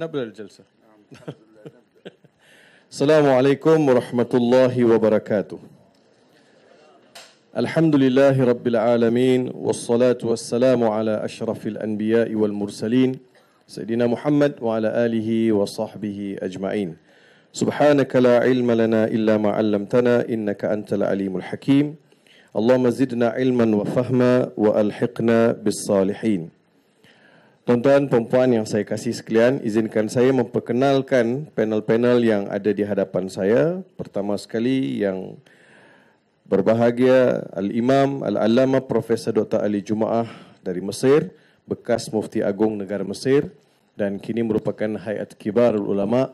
نبدأ الجلسة نعم، السلام عليكم ورحمة الله وبركاته الحمد لله رب العالمين والصلاة والسلام على أشرف الأنبياء والمرسلين سيدنا محمد وعلى آله وصحبه أجمعين سبحانك لا علم لنا إلا ما علمتنا إنك أنت العليم الحكيم اللهم زدنا علما وفهما وألحقنا بالصالحين Tuan-tuan, perempuan yang saya kasih sekalian, izinkan saya memperkenalkan panel-panel yang ada di hadapan saya. Pertama sekali yang berbahagia, Al-Imam Al-Alama Prof Dr. Ali Jumaah dari Mesir, bekas Mufti Agung Negara Mesir dan kini merupakan Hayat Kibar Ulama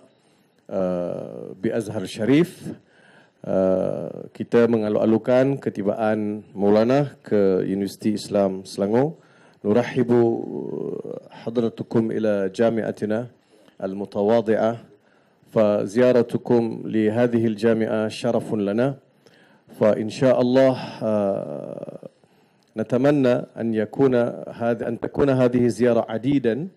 uh, Bi Azhar Sharif. Uh, kita mengalu-alukan ketibaan Maulana ke Universiti Islam Selangor. نرحب حضرتكم إلى جامعتنا المتواضعة فزيارتكم لهذه الجامعة شرف لنا فإن شاء الله آه، نتمنى أن يكون هذا أن تكون هذه الزيارة عديدا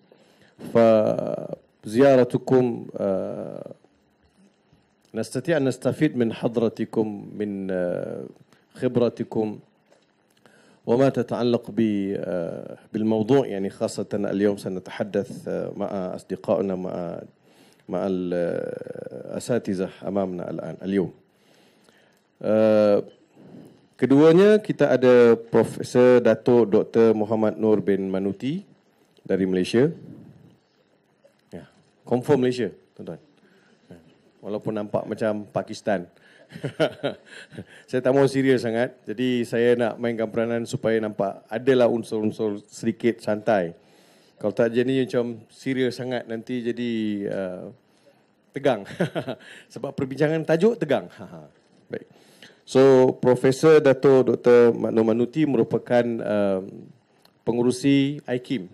فزيارتكم آه، نستطيع أن نستفيد من حضرتكم من آه، خبرتكم وما تتعلق بالموضوع يعني خاصة اليوم سنتحدث مع أصدقائنا مع مع الأساتذة أمامنا الآن اليوم. Keduanya kita ada Profesor Datuk Dr. Muhammad Nur bin Manuti dari Malaysia. Ya, confirm Malaysia, tuan-tuan. Ya, walaupun nampak macam Pakistan. saya tak mau serius sangat. Jadi saya nak mainkan peranan supaya nampak adalah unsur-unsur sedikit santai. Kalau tak jadi macam serius sangat nanti jadi uh, tegang. Sebab perbincangan tajuk tegang. Baik. So Profesor Dato Dr. Maknu Manuti merupakan um, pengurusi IKIM.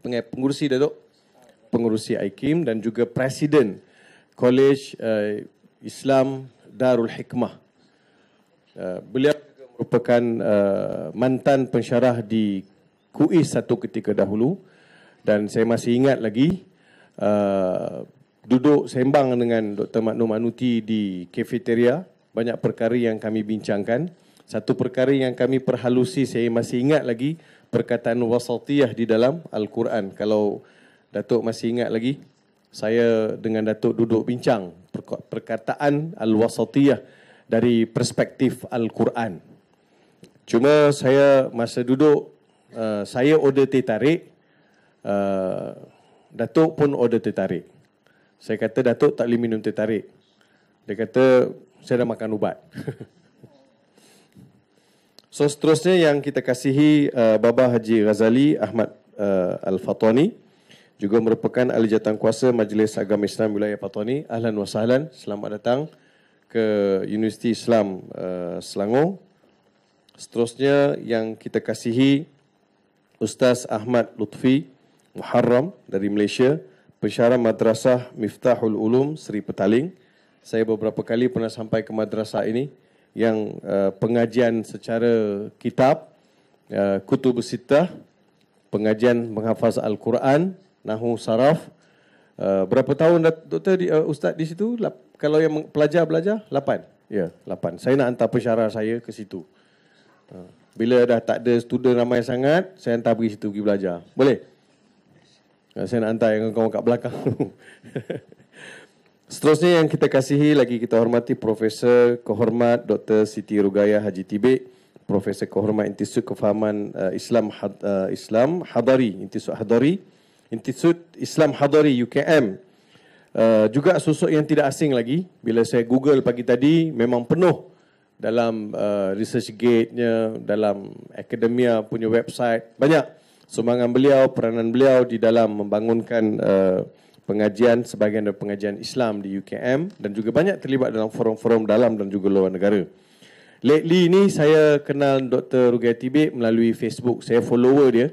Pengurusi pengurusi Datuk. Pengurusi IKIM dan juga presiden College uh, Islam Darul Hikmah. Uh, beliau juga merupakan uh, mantan pensyarah di KUIS satu ketika dahulu dan saya masih ingat lagi uh, duduk sembang dengan Dr. Maknum Manuti di kafeteria banyak perkara yang kami bincangkan. Satu perkara yang kami perhalusi, saya masih ingat lagi perkataan wasatiyah di dalam Al-Quran. Kalau Datuk masih ingat lagi, saya dengan Datuk duduk bincang perkataan al-wasatiyah dari perspektif al-Quran. Cuma saya masa duduk uh, saya order teh tarik uh, Datuk pun order teh tarik. Saya kata Datuk tak boleh minum teh tarik. Dia kata saya dah makan ubat. so seterusnya yang kita kasihi uh, eh, Baba Haji Ghazali Ahmad uh, Al-Fatani juga merupakan ahli jatang kuasa Majlis Agama Islam Wilayah Patani. Ahlan wa sahlan. Selamat datang ke Universiti Islam uh, Selangor. Seterusnya yang kita kasihi Ustaz Ahmad Lutfi Muharram dari Malaysia, pensyarah Madrasah Miftahul Ulum Seri Petaling. Saya beberapa kali pernah sampai ke madrasah ini yang uh, pengajian secara kitab uh, Kutub Sittah, pengajian menghafaz Al-Quran nahu saraf. Uh, berapa tahun dah, doktor di, uh, ustaz di situ? Lap, kalau yang pelajar belajar 8. Ya, yeah, 8. Saya nak hantar pensyarah saya ke situ. Uh, bila dah tak ada student ramai sangat, saya hantar pergi situ pergi belajar. Boleh? Uh, saya nak hantar yang kawan kat belakang. Seterusnya yang kita kasihi lagi kita hormati Profesor Kehormat Dr. Siti Rugaya Haji Tibik Profesor Kehormat Intisuk Kefahaman uh, uh, Islam Hadari Intisuk Hadari Institut Islam Hadari UKM. Uh, juga sosok yang tidak asing lagi bila saya google pagi tadi memang penuh dalam uh, research gate-nya dalam akademia punya website banyak sumbangan beliau peranan beliau di dalam membangunkan uh, pengajian sebagian dari pengajian Islam di UKM dan juga banyak terlibat dalam forum-forum dalam dan juga luar negara lately ini saya kenal Dr. Rugai Tibik melalui Facebook saya follower dia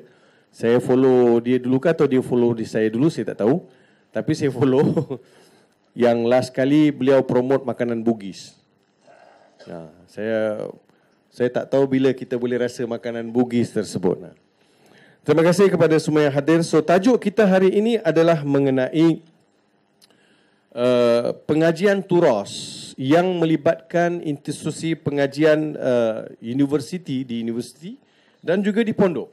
saya follow dia dulu ke atau dia follow di saya dulu saya tak tahu tapi saya follow yang last kali beliau promote makanan bugis nah saya saya tak tahu bila kita boleh rasa makanan bugis tersebut nah terima kasih kepada semua yang hadir so tajuk kita hari ini adalah mengenai Uh, pengajian turos yang melibatkan institusi pengajian uh, universiti di universiti dan juga di pondok.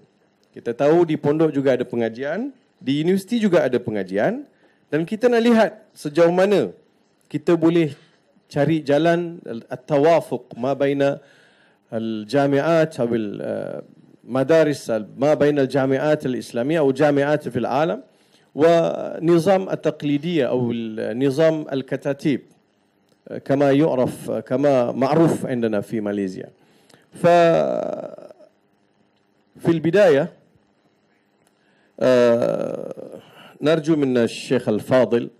Kita tahu di pondok juga ada pengajian, di universiti juga ada pengajian dan kita nak lihat sejauh mana kita boleh cari jalan at-tawafuq ma baina al-jami'at atau uh, eh, madaris ma baina al-jami'at al-islamiyah atau jami'at fil alam wa nizam at-taqlidiyah atau eh, nizam al-katatib كما eh, kama كما معروف عندنا Malaysia. Fa ف في البدايه آه، نرجو من الشيخ الفاضل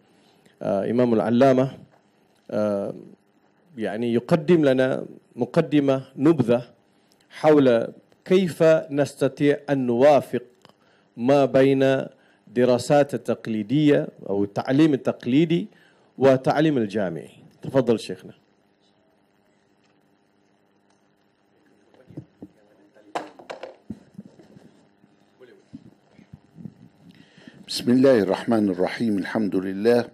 آه، إمام العلامة آه، يعني يقدم لنا مقدمة نبذة حول كيف نستطيع أن نوافق ما بين دراسات التقليدية أو التعليم التقليدي والتعليم الجامعي تفضل شيخنا بسم الله الرحمن الرحيم الحمد لله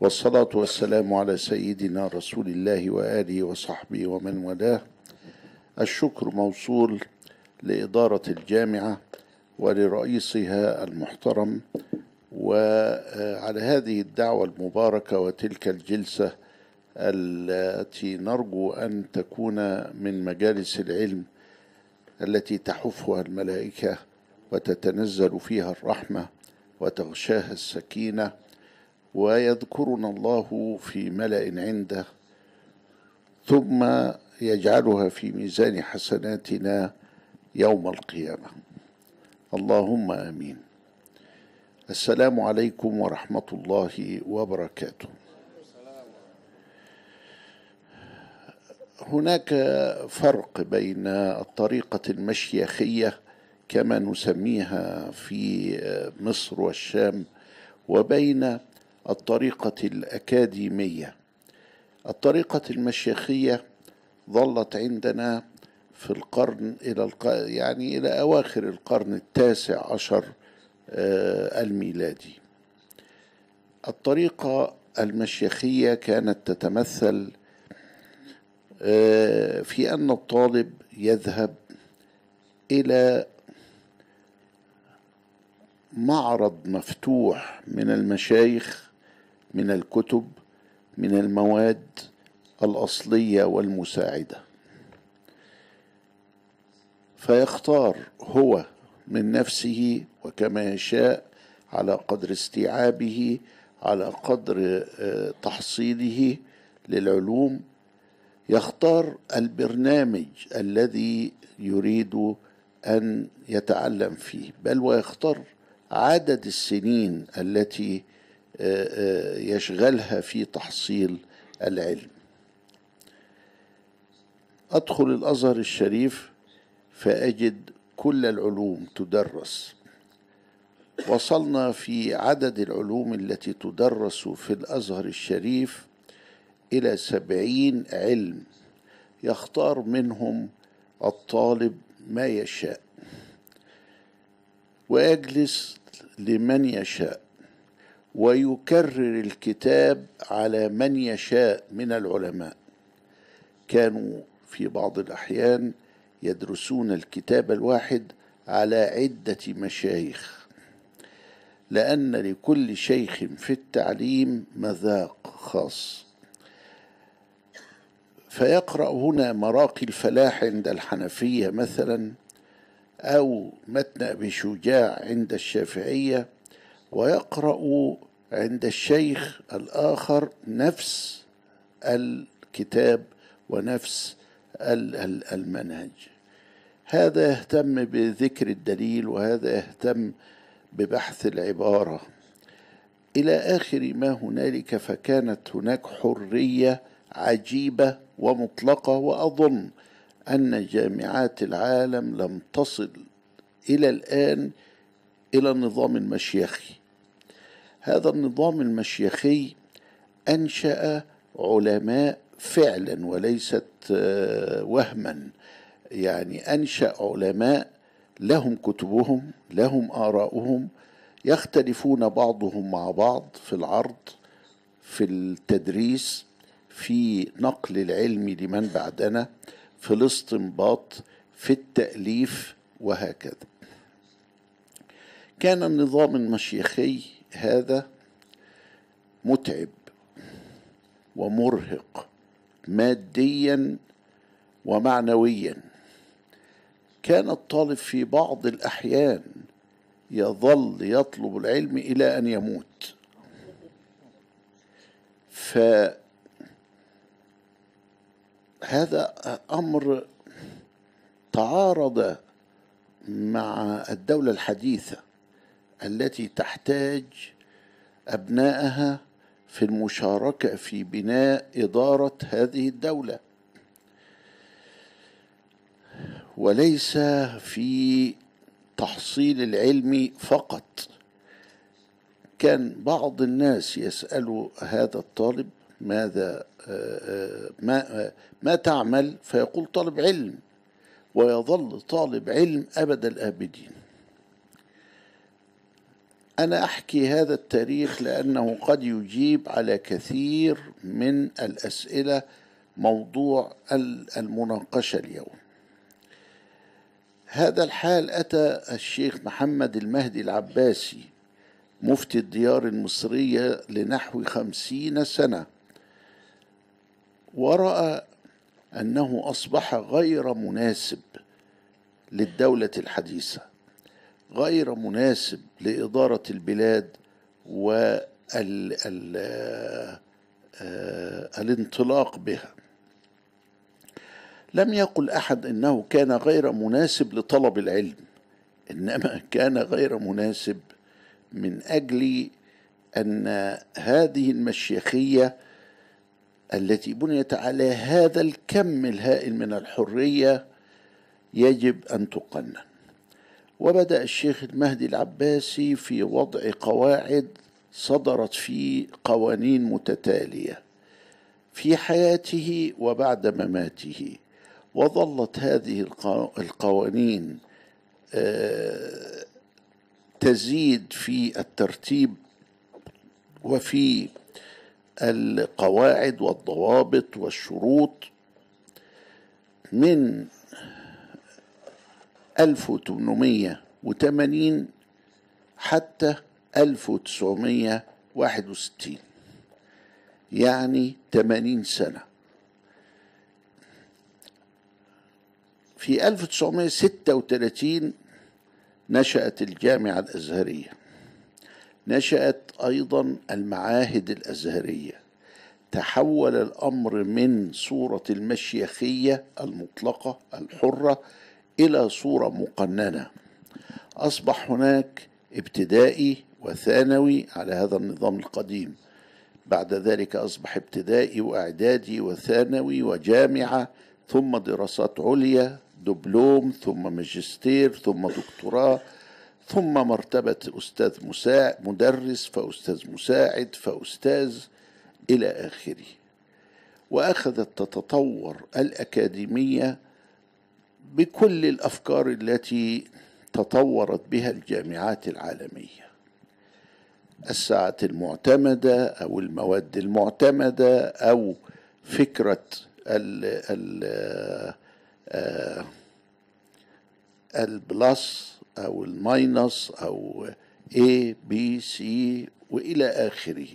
والصلاة والسلام على سيدنا رسول الله وآله وصحبه ومن والاه الشكر موصول لإدارة الجامعة ولرئيسها المحترم وعلى هذه الدعوة المباركة وتلك الجلسة التي نرجو أن تكون من مجالس العلم التي تحفها الملائكة وتتنزل فيها الرحمة وتغشاها السكينه ويذكرنا الله في ملا عنده ثم يجعلها في ميزان حسناتنا يوم القيامه اللهم امين السلام عليكم ورحمه الله وبركاته هناك فرق بين الطريقه المشيخيه كما نسميها في آه، مصر والشام وبين الطريقة الأكاديمية الطريقة المشيخية ظلت عندنا في القرن إلى الق... يعني إلى أواخر القرن التاسع عشر آه، الميلادي الطريقة المشيخية كانت تتمثل آه، في أن الطالب يذهب إلى معرض مفتوح من المشايخ من الكتب من المواد الاصليه والمساعده فيختار هو من نفسه وكما يشاء على قدر استيعابه على قدر آه، تحصيله للعلوم يختار البرنامج الذي يريد ان يتعلم فيه بل ويختار عدد السنين التي آه، آه، يشغلها في تحصيل العلم ادخل الازهر الشريف فاجد كل العلوم تدرس وصلنا في عدد العلوم التي تدرس في الازهر الشريف الى سبعين علم يختار منهم الطالب ما يشاء واجلس لمن يشاء ويكرر الكتاب على من يشاء من العلماء كانوا في بعض الاحيان يدرسون الكتاب الواحد على عده مشايخ لان لكل شيخ في التعليم مذاق خاص فيقرا هنا مراقي الفلاح عند الحنفيه مثلا أو متن أبي شجاع عند الشافعية ويقرأ عند الشيخ الآخر نفس الكتاب ونفس المنهج هذا يهتم بذكر الدليل وهذا يهتم ببحث العبارة إلى آخر ما هنالك فكانت هناك حرية عجيبة ومطلقة وأظن أن جامعات العالم لم تصل إلى الآن إلى النظام المشيخي هذا النظام المشيخي أنشأ علماء فعلا وليست آه، وهما يعني أنشأ علماء لهم كتبهم لهم آراؤهم يختلفون بعضهم مع بعض في العرض في التدريس في نقل العلم لمن بعدنا في الاستنباط في التأليف وهكذا كان النظام المشيخي هذا متعب ومرهق ماديا ومعنويا كان الطالب في بعض الأحيان يظل يطلب العلم إلى أن يموت ف هذا امر تعارض مع الدوله الحديثه التي تحتاج ابنائها في المشاركه في بناء اداره هذه الدوله وليس في تحصيل العلم فقط كان بعض الناس يسالوا هذا الطالب ماذا آه، آه، ما, آه، ما تعمل فيقول طالب علم ويظل طالب علم أبد الآبدين أنا أحكي هذا التاريخ لأنه قد يجيب على كثير من الأسئلة موضوع المناقشة اليوم هذا الحال أتى الشيخ محمد المهدي العباسي مفتي الديار المصرية لنحو خمسين سنة ورأى أنه أصبح غير مناسب للدولة الحديثة غير مناسب لإدارة البلاد والانطلاق آه، بها لم يقل أحد أنه كان غير مناسب لطلب العلم إنما كان غير مناسب من أجل أن هذه المشيخية التي بنيت على هذا الكم الهائل من الحرية يجب أن تقنن وبدأ الشيخ المهدي العباسي في وضع قواعد صدرت في قوانين متتالية في حياته وبعد مماته وظلت هذه القوانين آه، تزيد في الترتيب وفي القواعد والضوابط والشروط من 1880 حتى 1961 يعني 80 سنة في 1936 نشأت الجامعة الأزهرية نشأت ايضا المعاهد الازهريه تحول الامر من صوره المشيخيه المطلقه الحره الى صوره مقننه اصبح هناك ابتدائي وثانوي على هذا النظام القديم بعد ذلك اصبح ابتدائي واعدادي وثانوي وجامعه ثم دراسات عليا دبلوم ثم ماجستير ثم دكتوراه ثم مرتبة أستاذ مساعد مدرس فأستاذ مساعد فأستاذ إلى آخره وأخذت تتطور الأكاديمية بكل الأفكار التي تطورت بها الجامعات العالمية الساعات المعتمدة أو المواد المعتمدة أو فكرة ال آه، آه، البلس او الماينس او A B C والى اخره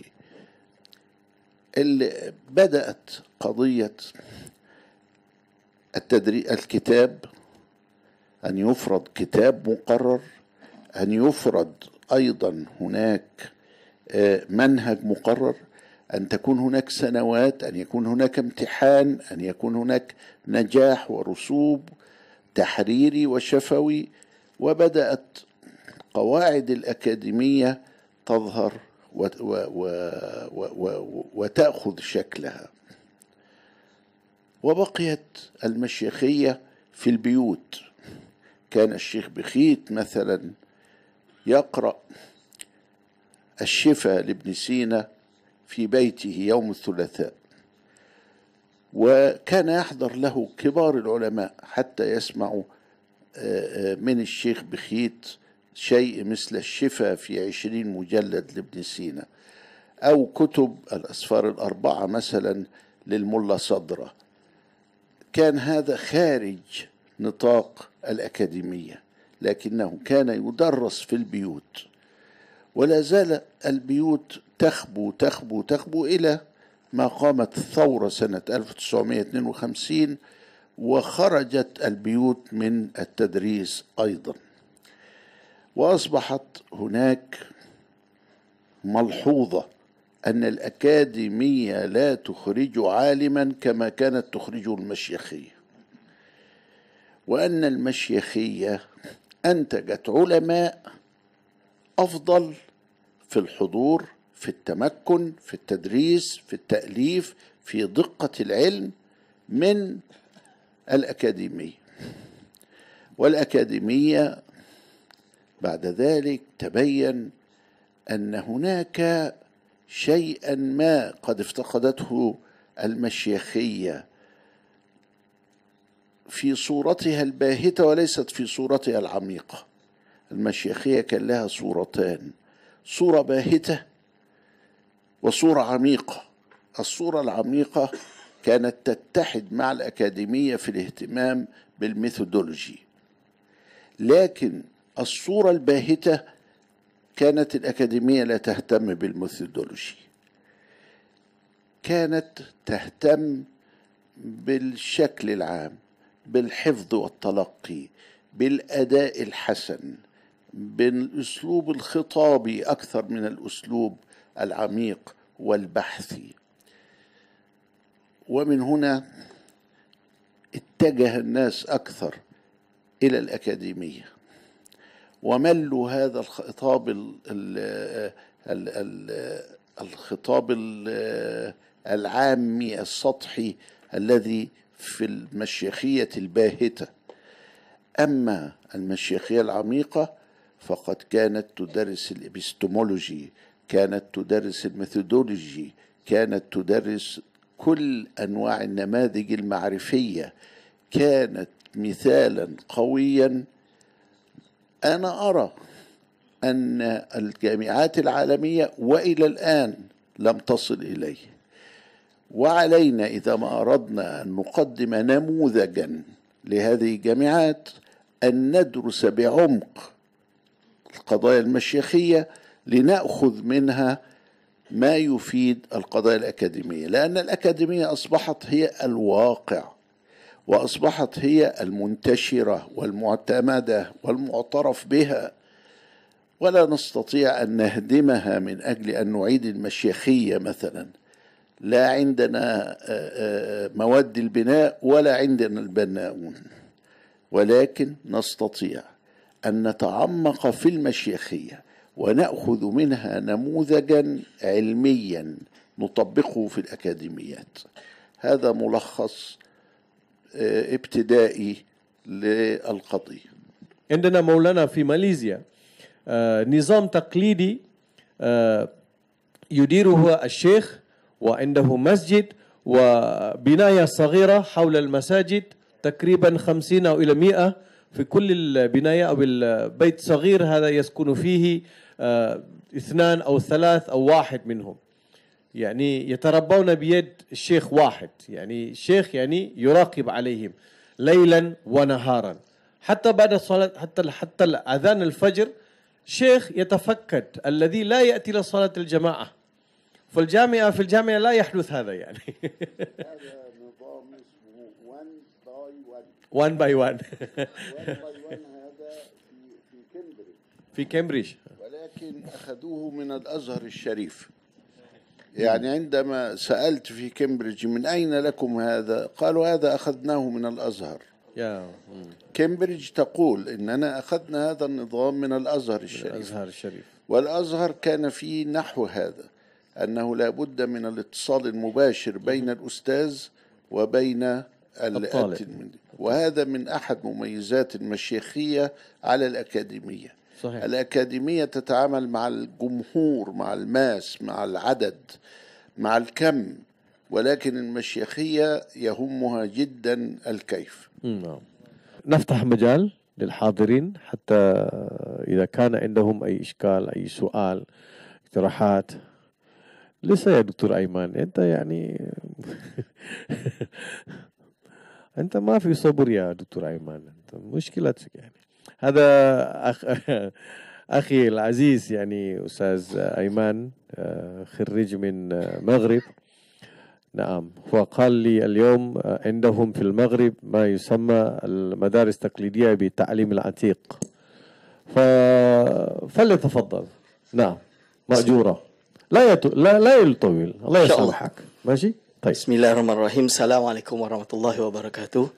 اللي بدات قضيه التدريب الكتاب ان يفرض كتاب مقرر ان يفرض ايضا هناك آه، منهج مقرر ان تكون هناك سنوات ان يكون هناك امتحان ان يكون هناك نجاح ورسوب تحريري وشفوي وبدأت قواعد الأكاديمية تظهر وتأخذ شكلها وبقيت المشيخية في البيوت كان الشيخ بخيت مثلا يقرأ الشفا لابن سينا في بيته يوم الثلاثاء وكان يحضر له كبار العلماء حتى يسمعوا من الشيخ بخيت شيء مثل الشفا في عشرين مجلد لابن سينا أو كتب الأسفار الأربعة مثلا للملا صدرة كان هذا خارج نطاق الأكاديمية لكنه كان يدرس في البيوت ولا زال البيوت تخبو تخبو تخبو إلى ما قامت الثورة سنة 1952 وخرجت البيوت من التدريس ايضا واصبحت هناك ملحوظه ان الاكاديميه لا تخرج عالما كما كانت تخرج المشيخيه وان المشيخيه انتجت علماء افضل في الحضور في التمكن في التدريس في التاليف في دقه العلم من الأكاديمية والأكاديمية بعد ذلك تبين أن هناك شيئا ما قد افتقدته المشيخية في صورتها الباهتة وليست في صورتها العميقة المشيخية كان لها صورتان صورة باهتة وصورة عميقة الصورة العميقة كانت تتحد مع الأكاديمية في الاهتمام بالميثودولوجي لكن الصورة الباهتة كانت الأكاديمية لا تهتم بالميثودولوجي كانت تهتم بالشكل العام بالحفظ والتلقي بالأداء الحسن بالأسلوب الخطابي أكثر من الأسلوب العميق والبحثي ومن هنا اتجه الناس اكثر الى الاكاديميه وملوا هذا الخطاب الـ الـ الـ الخطاب العامي السطحي الذي في المشيخيه الباهته اما المشيخيه العميقه فقد كانت تدرس الابستمولوجي كانت تدرس الميثودولوجي كانت تدرس كل انواع النماذج المعرفيه كانت مثالا قويا انا ارى ان الجامعات العالميه والى الان لم تصل اليه وعلينا اذا ما اردنا ان نقدم نموذجا لهذه الجامعات ان ندرس بعمق القضايا المشيخيه لناخذ منها ما يفيد القضايا الأكاديمية لأن الأكاديمية أصبحت هي الواقع وأصبحت هي المنتشرة والمعتمدة والمعترف بها ولا نستطيع أن نهدمها من أجل أن نعيد المشيخية مثلا لا عندنا آه، آه، مواد البناء ولا عندنا البناؤون ولكن نستطيع أن نتعمق في المشيخية وناخذ منها نموذجا علميا نطبقه في الاكاديميات هذا ملخص آه، ابتدائي للقضيه عندنا مولانا في ماليزيا آه، نظام تقليدي آه، يديره الشيخ وعنده مسجد وبناية صغيرة حول المساجد تقريبا خمسين أو إلى مئة في كل البناية أو البيت صغير هذا يسكن فيه آه، اثنان أو ثلاث أو واحد منهم يعني يتربون بيد الشيخ واحد يعني الشيخ يعني يراقب عليهم ليلا ونهارا حتى بعد الصلاة حتى حتى أذان الفجر شيخ يتفقد الذي لا يأتي لصلاة الجماعة في الجامعة في الجامعة لا يحدث هذا يعني هذا نظام اسمه one باي one one by one one by one هذا في كامبريدج في كامبريدج لكن أخذوه من الأزهر الشريف يعني عندما سألت في كامبريدج من أين لكم هذا قالوا هذا أخذناه من الأزهر كامبريدج تقول إننا أخذنا هذا النظام من الأزهر الشريف الأزهر الشريف والأزهر كان فيه نحو هذا أنه لا بد من الاتصال المباشر بين الأستاذ وبين الطالب وهذا من أحد مميزات المشيخية على الأكاديمية صحيح. الأكاديمية تتعامل مع الجمهور مع الماس مع العدد مع الكم ولكن المشيخية يهمها جدا الكيف نعم. نفتح مجال للحاضرين حتى إذا كان عندهم أي إشكال أي سؤال اقتراحات لسه يا دكتور أيمن أنت يعني أنت ما في صبر يا دكتور أيمن أنت مشكلتك يعني هذا أخ أخي العزيز يعني أستاذ أيمن آه، خريج من مغرب نعم وقال لي اليوم آه، عندهم في المغرب ما يسمى المدارس التقليدية بالتعليم العتيق ف... فليتفضل نعم مأجورة لا يط... لا لا يطول الله يسامحك ماشي طيب بسم الله الرحمن الرحيم السلام عليكم ورحمة الله وبركاته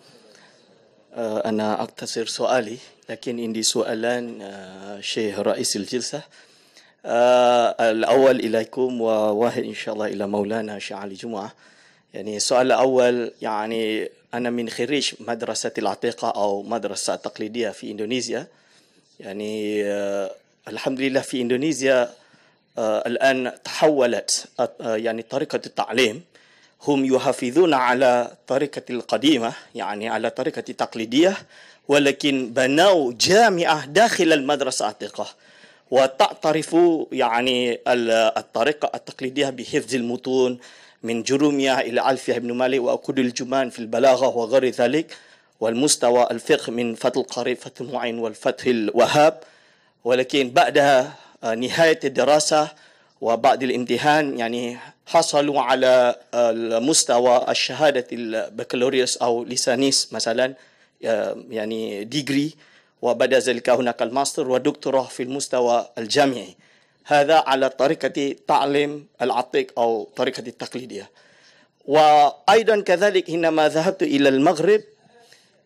آه، أنا أقتصر سؤالي لكن عندي سؤالان آه، شيخ رئيس الجلسة آه، الأول إليكم وواحد إن شاء الله إلى مولانا شيخ علي جمعة يعني السؤال الأول يعني أنا من خريج مدرسة العتيقة أو مدرسة تقليدية في إندونيسيا يعني آه، الحمد لله في إندونيسيا الآن تحولت يعني طريقة التعليم هم يحافظون على طريقة القديمة يعني على طريقة تقليدية ولكن بنوا جامعة داخل المدرسة العتيقة وتعترف يعني الطريقة التقليدية بحفظ المتون من جروميا إلى ألفية بن مالك وأكد الجمان في البلاغة وغير ذلك والمستوى الفقه من فتح القريب فتح المعين والفتح الوهاب ولكن بعد آه، نهاية الدراسة وبعد الامتحان يعني حصلوا على مستوى الشهادة البكالوريوس أو لسانيس مثلا آه، يعني ديجري وبعد ذلك هناك الماستر ودكتوراه في المستوى الجامعي هذا على طريقة تعليم العتيق أو طريقة التقليدية وأيضا كذلك حينما ذهبت إلى المغرب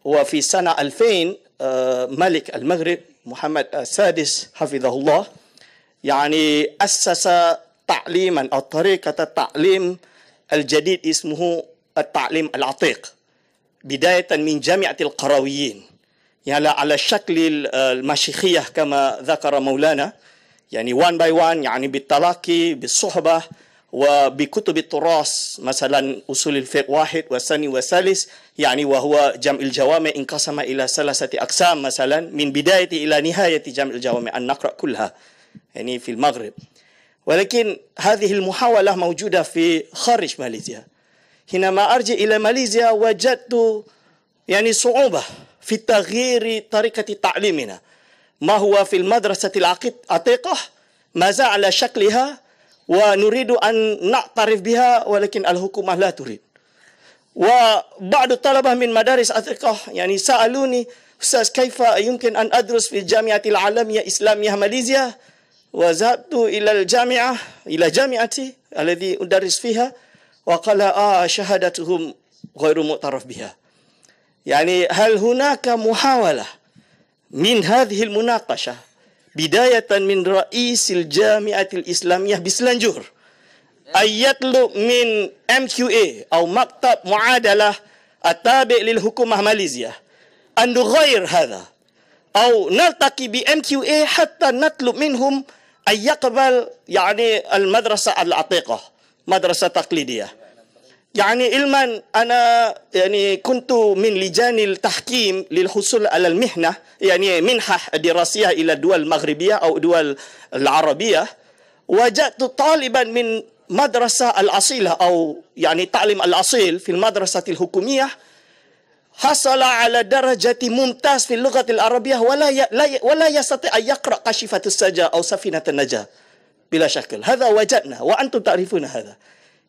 وفي سنة 2000 آه، ملك المغرب محمد السادس حفظه الله يعني أسس تعليما أو طريقة التعليم الجديد اسمه التعليم العتيق بداية من جامعة القرويين يعني على شكل المشيخية كما ذكر مولانا يعني وان باي وان يعني بالتلاقي بالصحبة وبكتب التراث مثلا أصول الفقه واحد والثاني والثالث يعني وهو جمع الجوامع انقسم إلى ثلاثة أقسام مثلا من بداية إلى نهاية جمع الجوامع أن نقرأ كلها يعني في المغرب ولكن هذه المحاولة موجودة في خارج ماليزيا حينما أرجع إلى ماليزيا وجدت يعني صعوبة في تغيير طريقة تعليمنا ما هو في المدرسة العتيقة ما زال على شكلها ونريد أن نعترف بها ولكن الحكومة لا تريد وبعض الطلبة من مدارس عتيقة يعني سألوني أستاذ كيف يمكن أن أدرس في الجامعة العالمية الإسلامية ماليزيا وذهبت إلى الجامعة إلى جامعتي الذي أدرس فيها وقال آه شهادتهم غير معترف بها يعني هل هناك محاولة من هذه المناقشة بداية من رئيس الجامعة الإسلامية بسلنجور أن يطلب من MQA أو مكتب معادلة التابع للحكومة ماليزيا أن نغير هذا أو نلتقي ب MQA حتى نطلب منهم أن يقبل يعني المدرسة العتيقة مدرسة تقليدية يعني علما أنا يعني كنت من لجان التحكيم للحصول على المهنة يعني منحة دراسية إلى الدول المغربية أو الدول العربية وجدت طالبا من مدرسة الأصيلة أو يعني تعلم الأصيل في المدرسة الحكومية حصل على درجة ممتاز في اللغة العربية ولا ولا يستطيع أن يقرأ قشفة السجا أو سفينة النجاة بلا شك هذا وجدنا وأنتم تعرفون هذا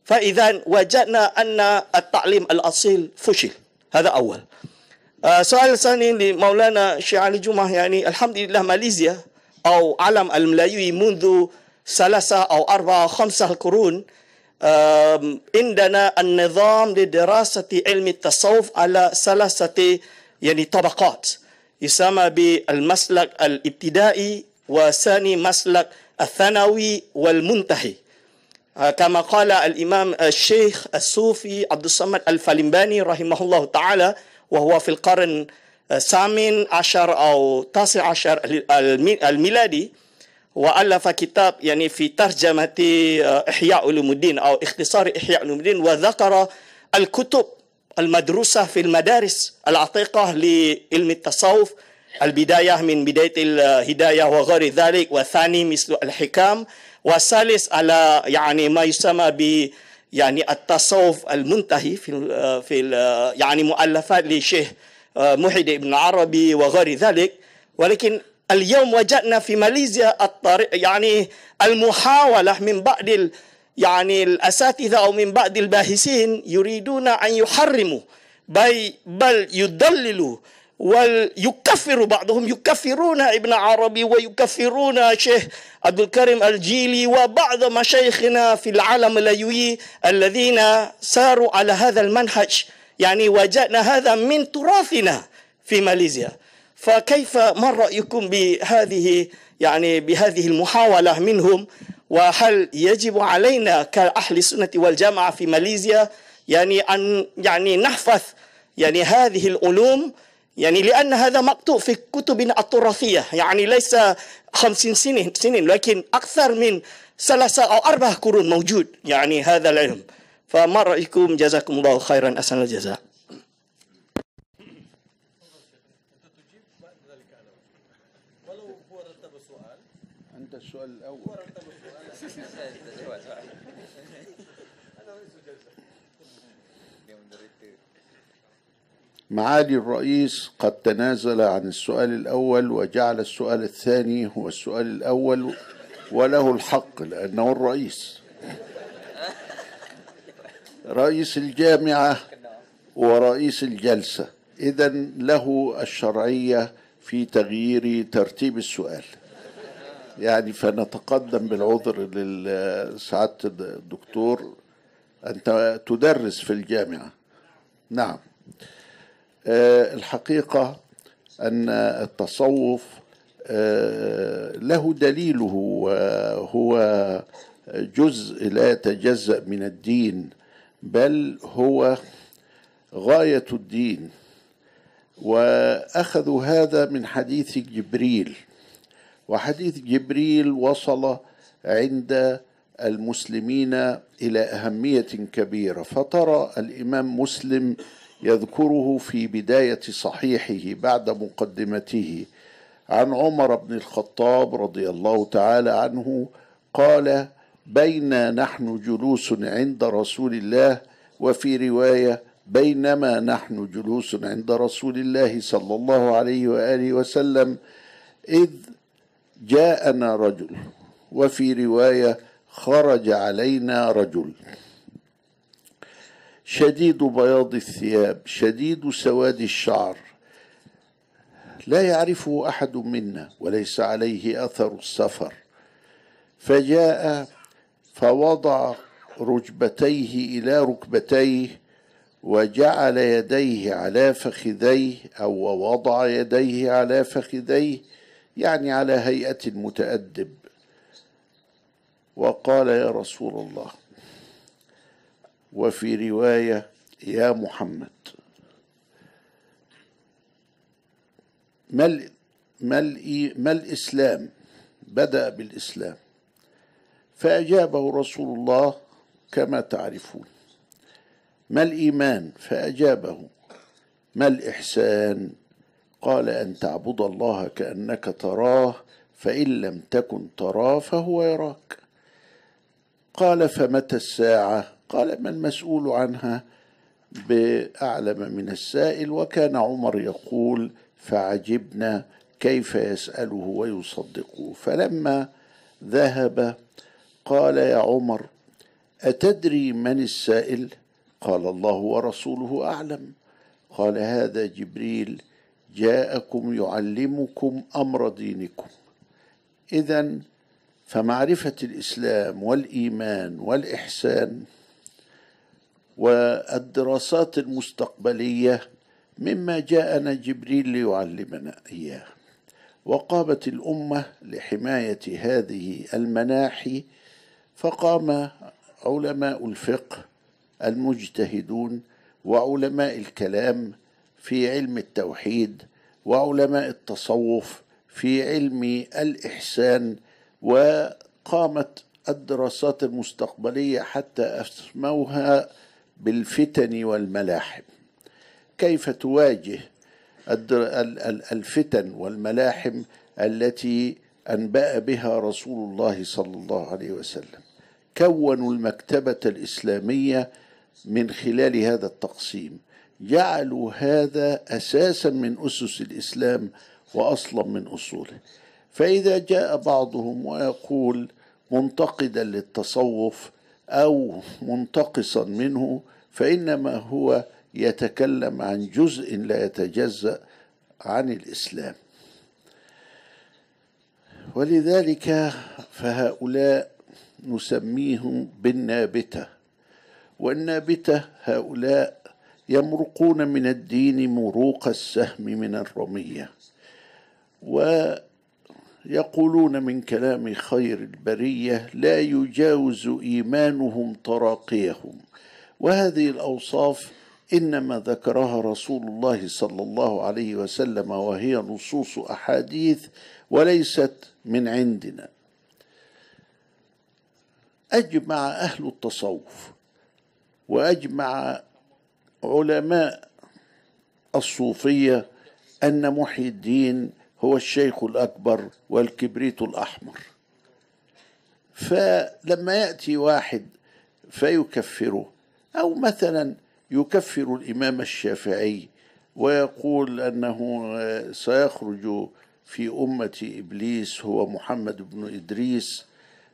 فإذا وجدنا أن التعليم الأصيل فشل هذا أول آه، سؤال ثاني لمولانا الشيخ علي جمعة يعني الحمد لله ماليزيا أو علم الملايوي منذ ثلاثة أو أربعة أو خمسة قرون عندنا النظام لدراسة علم التصوف على ثلاثة يعني طبقات يسمى بالمسلك الابتدائي وثاني مسلك الثانوي والمنتهي آه، كما قال الإمام الشيخ الصوفي عبد الصمد الفلمباني رحمه الله تعالى وهو في القرن الثامن عشر أو تاسع عشر الميلادي وألف كتاب يعني في ترجمة آه، إحياء علوم الدين أو اختصار إحياء علوم الدين وذكر الكتب المدروسة في المدارس العتيقة لعلم التصوف البداية من بداية الهداية وغير ذلك والثاني مثل الحكام والثالث على يعني ما يسمى ب يعني التصوف المنتهي في آه، في آه، يعني مؤلفات لشيخ محيد بن عربي وغير ذلك ولكن اليوم وجدنا في ماليزيا الطريق يعني المحاولة من بعض يعني الأساتذة أو من بعض الباحثين يريدون أن يحرموا بل يدللوا ويكفر بعضهم يكفرون ابن عربي ويكفرون شيخ عبد الكريم الجيلي وبعض مشايخنا في العالم الأيوي الذين ساروا على هذا المنهج يعني وجدنا هذا من تراثنا في ماليزيا فكيف ما رأيكم بهذه يعني بهذه المحاولة منهم وهل يجب علينا كأهل السنة والجامعة في ماليزيا يعني أن يعني نحفظ يعني هذه العلوم يعني لأن هذا مكتوب في كتبنا التراثية يعني ليس خمسين سنين, سنين لكن أكثر من ثلاثة أو أربع قرون موجود يعني هذا العلم فما رأيكم جزاكم الله خيرا أسن الجزاء معالي الرئيس قد تنازل عن السؤال الأول وجعل السؤال الثاني هو السؤال الأول وله الحق لأنه الرئيس رئيس الجامعة ورئيس الجلسة إذا له الشرعية في تغيير ترتيب السؤال يعني فنتقدم بالعذر لسعادة الدكتور أنت تدرس في الجامعة نعم آه، الحقيقة أن التصوف آه، له دليله هو جزء لا يتجزأ من الدين بل هو غاية الدين وأخذوا هذا من حديث جبريل وحديث جبريل وصل عند المسلمين الى اهميه كبيره فترى الامام مسلم يذكره في بدايه صحيحه بعد مقدمته عن عمر بن الخطاب رضي الله تعالى عنه قال بينا نحن جلوس عند رسول الله وفي روايه بينما نحن جلوس عند رسول الله صلى الله عليه واله وسلم اذ جاءنا رجل وفي روايه خرج علينا رجل شديد بياض الثياب شديد سواد الشعر لا يعرفه احد منا وليس عليه اثر السفر فجاء فوضع ركبتيه الى ركبتيه وجعل يديه على فخذيه او وضع يديه على فخذيه يعني على هيئة المتأدب وقال يا رسول الله وفي رواية يا محمد ما ما الإسلام بدأ بالإسلام فأجابه رسول الله كما تعرفون ما الإيمان فأجابه ما الإحسان قال ان تعبد الله كانك تراه فان لم تكن تراه فهو يراك قال فمتى الساعه قال ما المسؤول عنها باعلم من السائل وكان عمر يقول فعجبنا كيف يساله ويصدقه فلما ذهب قال يا عمر اتدري من السائل قال الله ورسوله اعلم قال هذا جبريل جاءكم يعلمكم امر دينكم اذا فمعرفه الاسلام والايمان والاحسان والدراسات المستقبليه مما جاءنا جبريل ليعلمنا اياه وقامت الامه لحمايه هذه المناحي فقام علماء الفقه المجتهدون وعلماء الكلام في علم التوحيد وعلماء التصوف في علم الإحسان وقامت الدراسات المستقبلية حتى أسموها بالفتن والملاحم كيف تواجه الفتن والملاحم التي أنبأ بها رسول الله صلى الله عليه وسلم كونوا المكتبة الإسلامية من خلال هذا التقسيم جعلوا هذا اساسا من اسس الاسلام واصلا من اصوله فاذا جاء بعضهم ويقول منتقدا للتصوف او منتقصا منه فانما هو يتكلم عن جزء لا يتجزا عن الاسلام ولذلك فهؤلاء نسميهم بالنابته والنابته هؤلاء يمرقون من الدين مروق السهم من الرميه ويقولون من كلام خير البريه لا يجاوز ايمانهم تراقيهم وهذه الاوصاف انما ذكرها رسول الله صلى الله عليه وسلم وهي نصوص احاديث وليست من عندنا اجمع اهل التصوف واجمع علماء الصوفية أن محي الدين هو الشيخ الأكبر والكبريت الأحمر فلما يأتي واحد فيكفره أو مثلا يكفر الإمام الشافعي ويقول أنه سيخرج في أمة إبليس هو محمد بن إدريس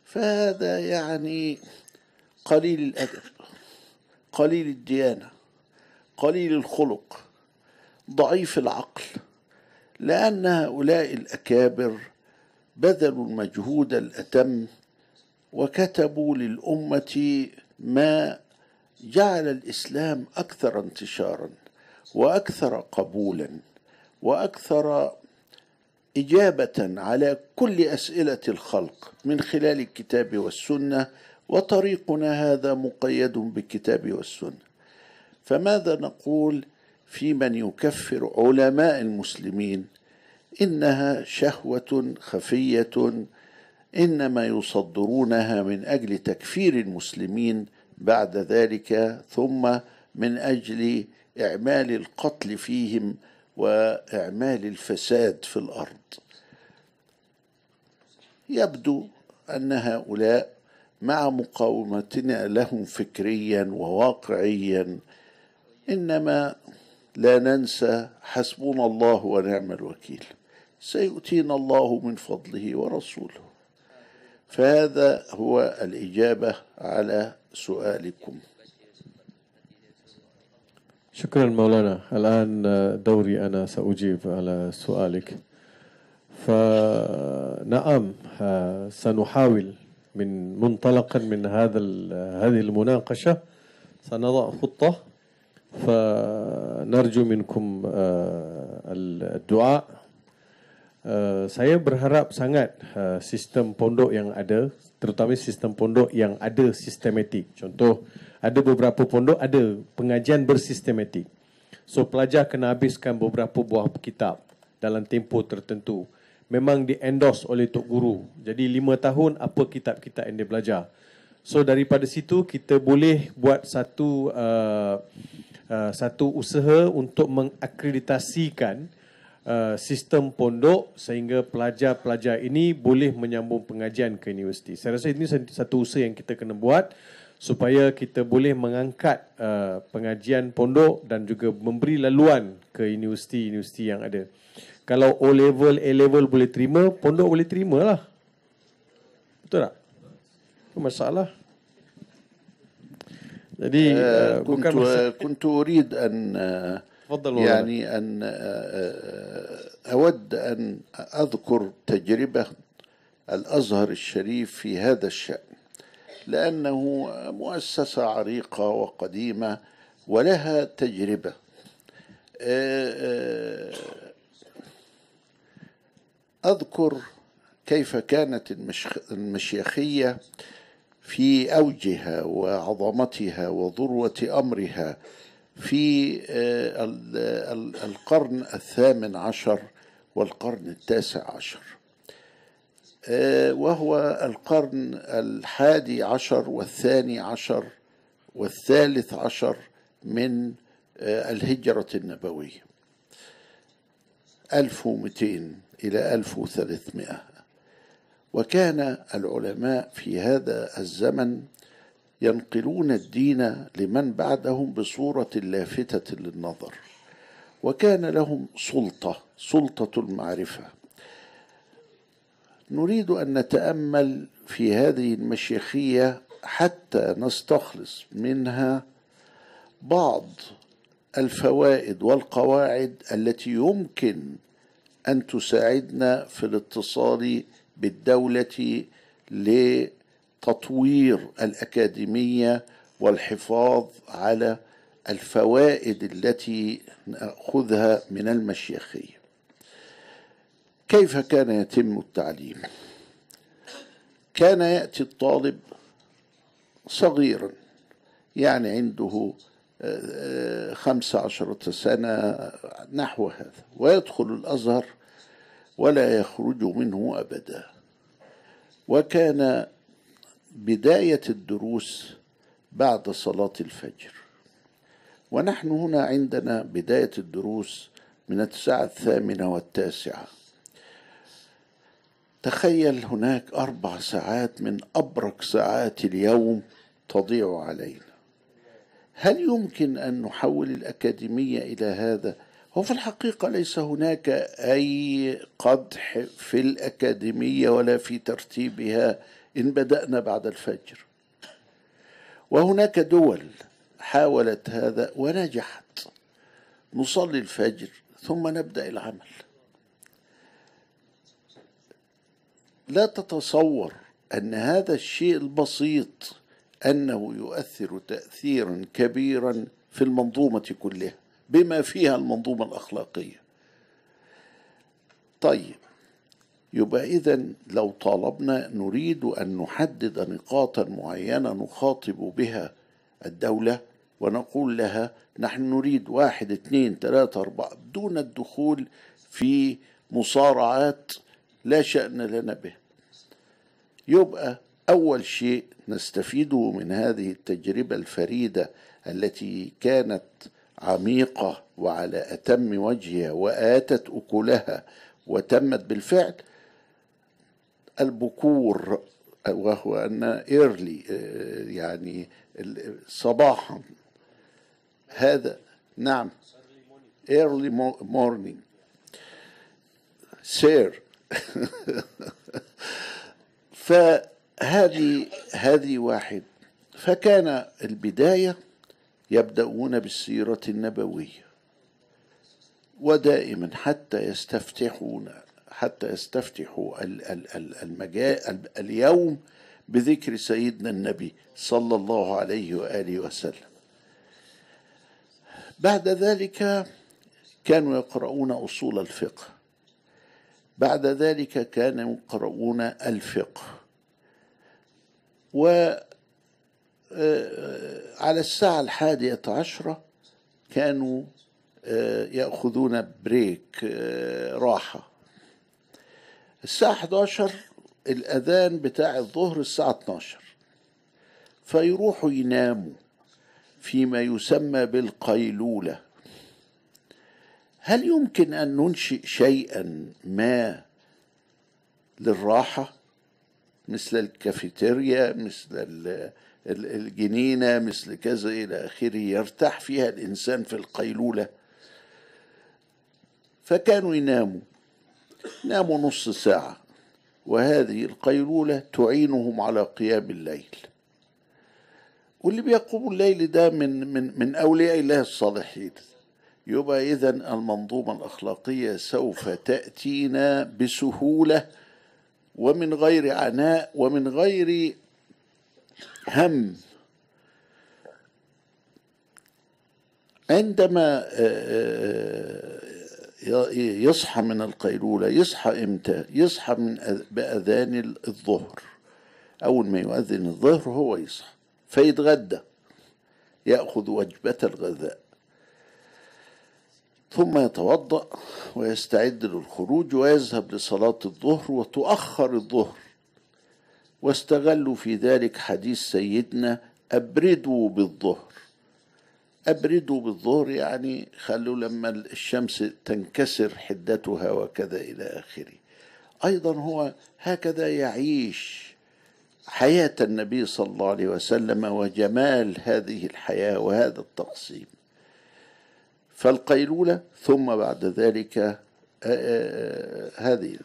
فهذا يعني قليل الأدب قليل الديانة قليل الخلق ضعيف العقل لان هؤلاء الاكابر بذلوا المجهود الاتم وكتبوا للامه ما جعل الاسلام اكثر انتشارا واكثر قبولا واكثر اجابه على كل اسئله الخلق من خلال الكتاب والسنه وطريقنا هذا مقيد بالكتاب والسنه فماذا نقول في من يكفر علماء المسلمين انها شهوه خفيه انما يصدرونها من اجل تكفير المسلمين بعد ذلك ثم من اجل اعمال القتل فيهم واعمال الفساد في الارض يبدو ان هؤلاء مع مقاومتنا لهم فكريا وواقعيا انما لا ننسى حسبنا الله ونعم الوكيل سيؤتينا الله من فضله ورسوله فهذا هو الاجابه على سؤالكم شكرا مولانا الآن دوري أنا سأجيب على سؤالك فنعم سنحاول من منطلقا من هذا هذه المناقشة سنضع خطة فنرجو منكم الدعاء Uh, saya berharap sangat sistem pondok yang ada terutama sistem pondok yang ada sistematik contoh ada beberapa pondok ada pengajian bersistematik so pelajar kena habiskan beberapa buah kitab dalam tempoh tertentu memang di endorse oleh tok guru jadi 5 tahun apa kitab kita yang dia belajar so daripada situ kita boleh buat satu uh, Uh, satu usaha untuk mengakreditasikan uh, sistem pondok sehingga pelajar-pelajar ini boleh menyambung pengajian ke universiti. Saya rasa ini satu usaha yang kita kena buat supaya kita boleh mengangkat uh, pengajian pondok dan juga memberi laluan ke universiti-universiti yang ada. Kalau O level, A level boleh terima, pondok boleh terima lah. Betul tak? Masalah. لي آه، آه، كنت آه، كنت اريد ان تفضل يعني ان اود ان اذكر تجربه الازهر الشريف في هذا الشان لانه مؤسسه عريقه وقديمه ولها تجربه اذكر كيف كانت المشيخيه في اوجها وعظمتها وذروه امرها في آه، القرن الثامن عشر والقرن التاسع عشر آه، وهو القرن الحادي عشر والثاني عشر والثالث عشر من آه، الهجرة النبوية 1200 إلى 1300 وكان العلماء في هذا الزمن ينقلون الدين لمن بعدهم بصوره لافته للنظر وكان لهم سلطه سلطه المعرفه نريد ان نتامل في هذه المشيخيه حتى نستخلص منها بعض الفوائد والقواعد التي يمكن ان تساعدنا في الاتصال بالدولة لتطوير الأكاديمية والحفاظ على الفوائد التي نأخذها من المشيخية كيف كان يتم التعليم كان يأتي الطالب صغيرا يعني عنده آه، آه، خمسة عشرة سنة نحو هذا ويدخل الأزهر ولا يخرج منه ابدا وكان بدايه الدروس بعد صلاه الفجر ونحن هنا عندنا بدايه الدروس من الساعه الثامنه والتاسعه تخيل هناك اربع ساعات من ابرك ساعات اليوم تضيع علينا هل يمكن ان نحول الاكاديميه الى هذا وفي الحقيقة ليس هناك أي قدح في الأكاديمية ولا في ترتيبها إن بدأنا بعد الفجر وهناك دول حاولت هذا ونجحت نصلي الفجر ثم نبدأ العمل لا تتصور أن هذا الشيء البسيط أنه يؤثر تأثيرا كبيرا في المنظومة كلها بما فيها المنظومة الأخلاقية طيب يبقى إذا لو طالبنا نريد أن نحدد نقاطا معينة نخاطب بها الدولة ونقول لها نحن نريد واحد اثنين ثلاثة أربعة دون الدخول في مصارعات لا شأن لنا بها يبقى أول شيء نستفيده من هذه التجربة الفريدة التي كانت عميقة وعلى أتم وجهها وآتت أكلها وتمت بالفعل البكور وهو أن إيرلي آه، يعني صباحا هذا نعم early morning سير فهذه هذه واحد فكان البداية يبدأون بالسيرة النبوية ودائما حتى يستفتحون حتى يستفتحوا المجال اليوم بذكر سيدنا النبي صلى الله عليه واله وسلم. بعد ذلك كانوا يقرؤون اصول الفقه. بعد ذلك كانوا يقرؤون الفقه. و آه، على الساعة الحادية عشرة كانوا آه، يأخذون بريك آه، راحة الساعة 11 الأذان بتاع الظهر الساعة 12 فيروحوا يناموا فيما يسمى بالقيلولة هل يمكن أن ننشئ شيئا ما للراحة مثل الكافيتيريا مثل الجنينة مثل كذا إلى آخره يرتاح فيها الإنسان في القيلولة فكانوا يناموا ناموا نص ساعة وهذه القيلولة تعينهم على قيام الليل واللي بيقوم الليل ده من من من أولياء الله الصالحين يبقى إذا المنظومة الأخلاقية سوف تأتينا بسهولة ومن غير عناء ومن غير هم عندما آه، آه، آه، يصحى من القيلولة يصحى إمتى يصحى من بأذان الظهر أول ما يؤذن الظهر هو يصحى فيتغدى يأخذ وجبة الغذاء ثم يتوضأ ويستعد للخروج ويذهب لصلاة الظهر وتؤخر الظهر واستغلوا في ذلك حديث سيدنا أبردوا بالظهر أبردوا بالظهر يعني خلوا لما الشمس تنكسر حدتها وكذا إلى آخره أيضا هو هكذا يعيش حياة النبي صلى الله عليه وسلم وجمال هذه الحياة وهذا التقسيم فالقيلولة ثم بعد ذلك آه، آه، آه، هذه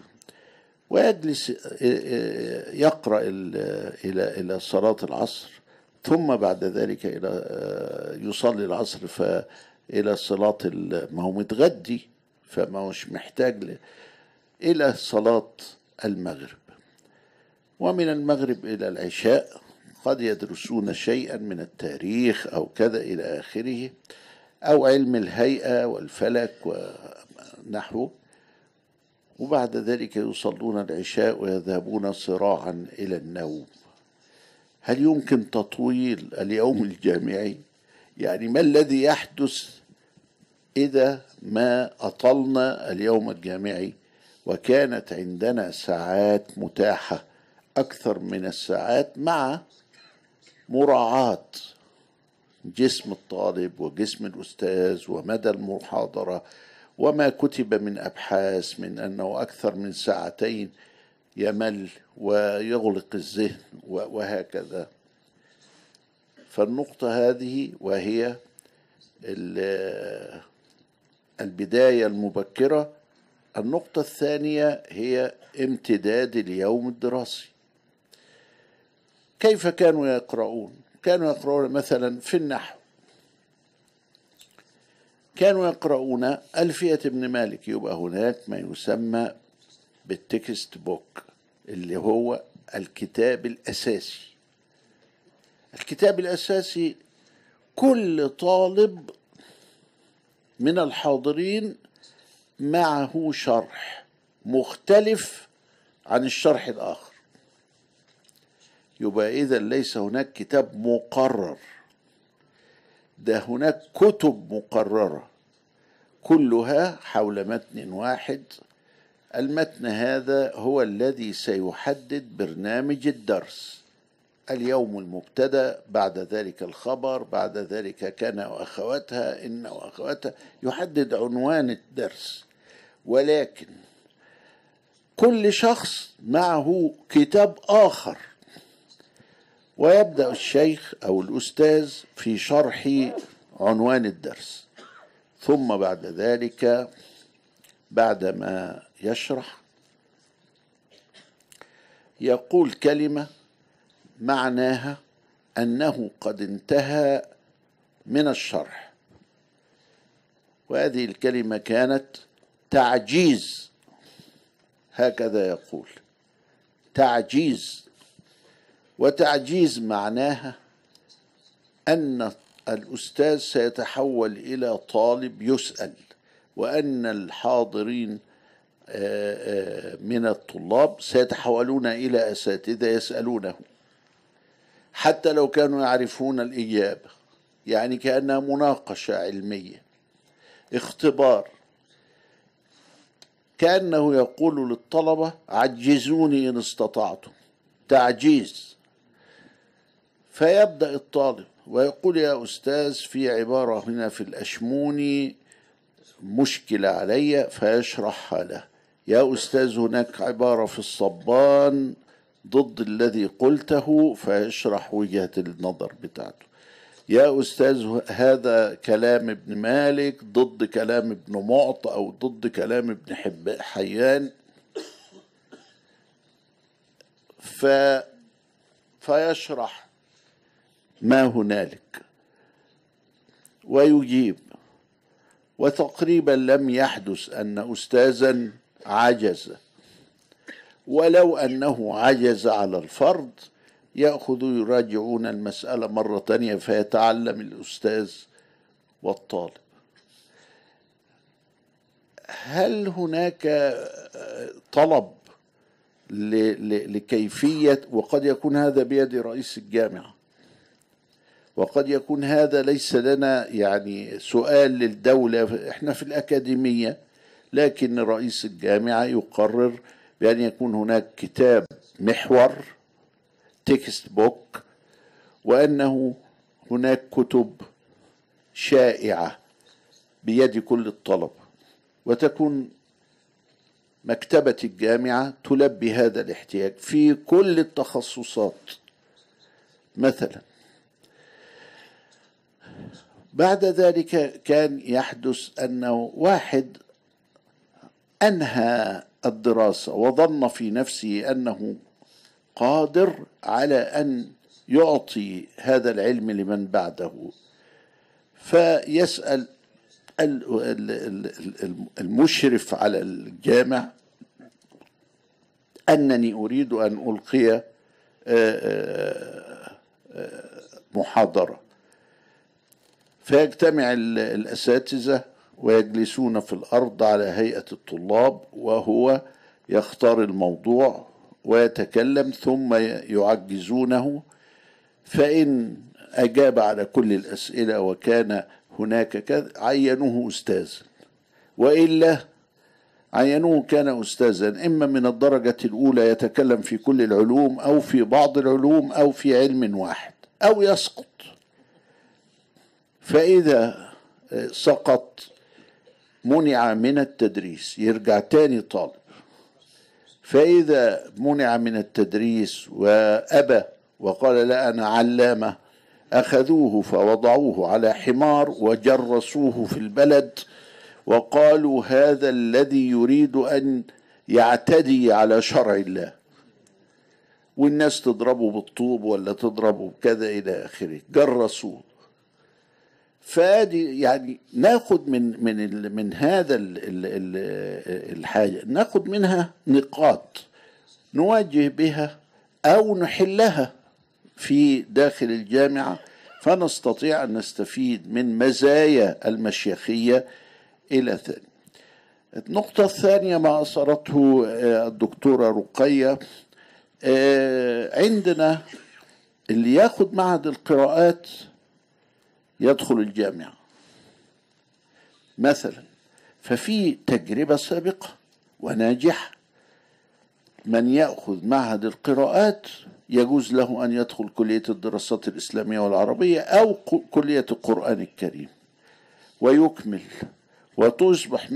ويجلس آه، آه، يقرأ إلى إلى صلاة العصر ثم بعد ذلك إلى آه، يصلي العصر فإلى صلاة ما هو متغدي فما هوش محتاج إلى صلاة المغرب ومن المغرب إلى العشاء قد يدرسون شيئا من التاريخ أو كذا إلى آخره أو علم الهيئة والفلك ونحوه وبعد ذلك يصلون العشاء ويذهبون صراعا إلى النوم هل يمكن تطويل اليوم الجامعي يعني ما الذي يحدث إذا ما أطلنا اليوم الجامعي وكانت عندنا ساعات متاحة أكثر من الساعات مع مراعاة جسم الطالب وجسم الأستاذ ومدى المحاضرة وما كتب من أبحاث من أنه أكثر من ساعتين يمل ويغلق الذهن وهكذا فالنقطة هذه وهي البداية المبكرة النقطة الثانية هي امتداد اليوم الدراسي كيف كانوا يقرؤون كانوا يقرؤون مثلا في النحو كانوا يقرؤون ألفية ابن مالك يبقى هناك ما يسمى بالتكست بوك اللي هو الكتاب الأساسي الكتاب الأساسي كل طالب من الحاضرين معه شرح مختلف عن الشرح الآخر يبقى إذا ليس هناك كتاب مقرر ده هناك كتب مقررة كلها حول متن واحد المتن هذا هو الذي سيحدد برنامج الدرس اليوم المبتدا بعد ذلك الخبر بعد ذلك كان واخواتها ان واخواتها يحدد عنوان الدرس ولكن كل شخص معه كتاب اخر ويبدأ الشيخ أو الأستاذ في شرح عنوان الدرس ثم بعد ذلك بعدما يشرح يقول كلمة معناها أنه قد انتهى من الشرح وهذه الكلمة كانت تعجيز هكذا يقول تعجيز وتعجيز معناها ان الاستاذ سيتحول الى طالب يسال وان الحاضرين آه، آه، من الطلاب سيتحولون الى اساتذه يسالونه حتى لو كانوا يعرفون الاجابه يعني كانها مناقشه علميه اختبار كانه يقول للطلبه عجزوني ان استطعتم تعجيز فيبدأ الطالب ويقول يا أستاذ في عبارة هنا في الأشموني مشكلة علي فيشرحها له يا أستاذ هناك عبارة في الصبان ضد الذي قلته فيشرح وجهة النظر بتاعته يا أستاذ هذا كلام ابن مالك ضد كلام ابن معط أو ضد كلام ابن حيان ف فيشرح ما هنالك ويجيب وتقريبا لم يحدث ان استاذا عجز ولو انه عجز على الفرض ياخذوا يراجعون المساله مره تانيه فيتعلم الاستاذ والطالب هل هناك طلب لكيفيه وقد يكون هذا بيد رئيس الجامعه وقد يكون هذا ليس لنا يعني سؤال للدولة احنا في الأكاديمية لكن رئيس الجامعة يقرر بأن يكون هناك كتاب محور تكست بوك وأنه هناك كتب شائعة بيد كل الطلبة وتكون مكتبة الجامعة تلبي هذا الاحتياج في كل التخصصات مثلاً بعد ذلك كان يحدث انه واحد انهى الدراسه وظن في نفسه انه قادر على ان يعطي هذا العلم لمن بعده فيسال المشرف على الجامع انني اريد ان القي آه، آه، آه، محاضره فيجتمع الأساتذة ويجلسون في الأرض على هيئة الطلاب وهو يختار الموضوع ويتكلم ثم يعجزونه فإن أجاب على كل الأسئلة وكان هناك كذا عينوه أستاذا وإلا عينوه كان أستاذا إما من الدرجة الأولى يتكلم في كل العلوم أو في بعض العلوم أو في علم واحد أو يسقط فإذا آه، سقط منع من التدريس يرجع تاني طالب فإذا منع من التدريس وأبى وقال لا أنا علامة أخذوه فوضعوه على حمار وجرسوه في البلد وقالوا هذا الذي يريد أن يعتدي على شرع الله والناس تضربه بالطوب ولا تضربه بكذا إلى آخره جرسوه فادي يعني ناخد من من من هذا الحاجه ناخد منها نقاط نواجه بها او نحلها في داخل الجامعه فنستطيع ان نستفيد من مزايا المشيخيه الى ثاني النقطة الثانية ما أثرته آه، الدكتورة رقية آه، عندنا اللي ياخد معهد القراءات يدخل الجامعة مثلا ففي تجربة سابقة وناجحة من يأخذ معهد القراءات يجوز له أن يدخل كلية الدراسات الإسلامية والعربية أو كلية القرآن الكريم ويكمل وتصبح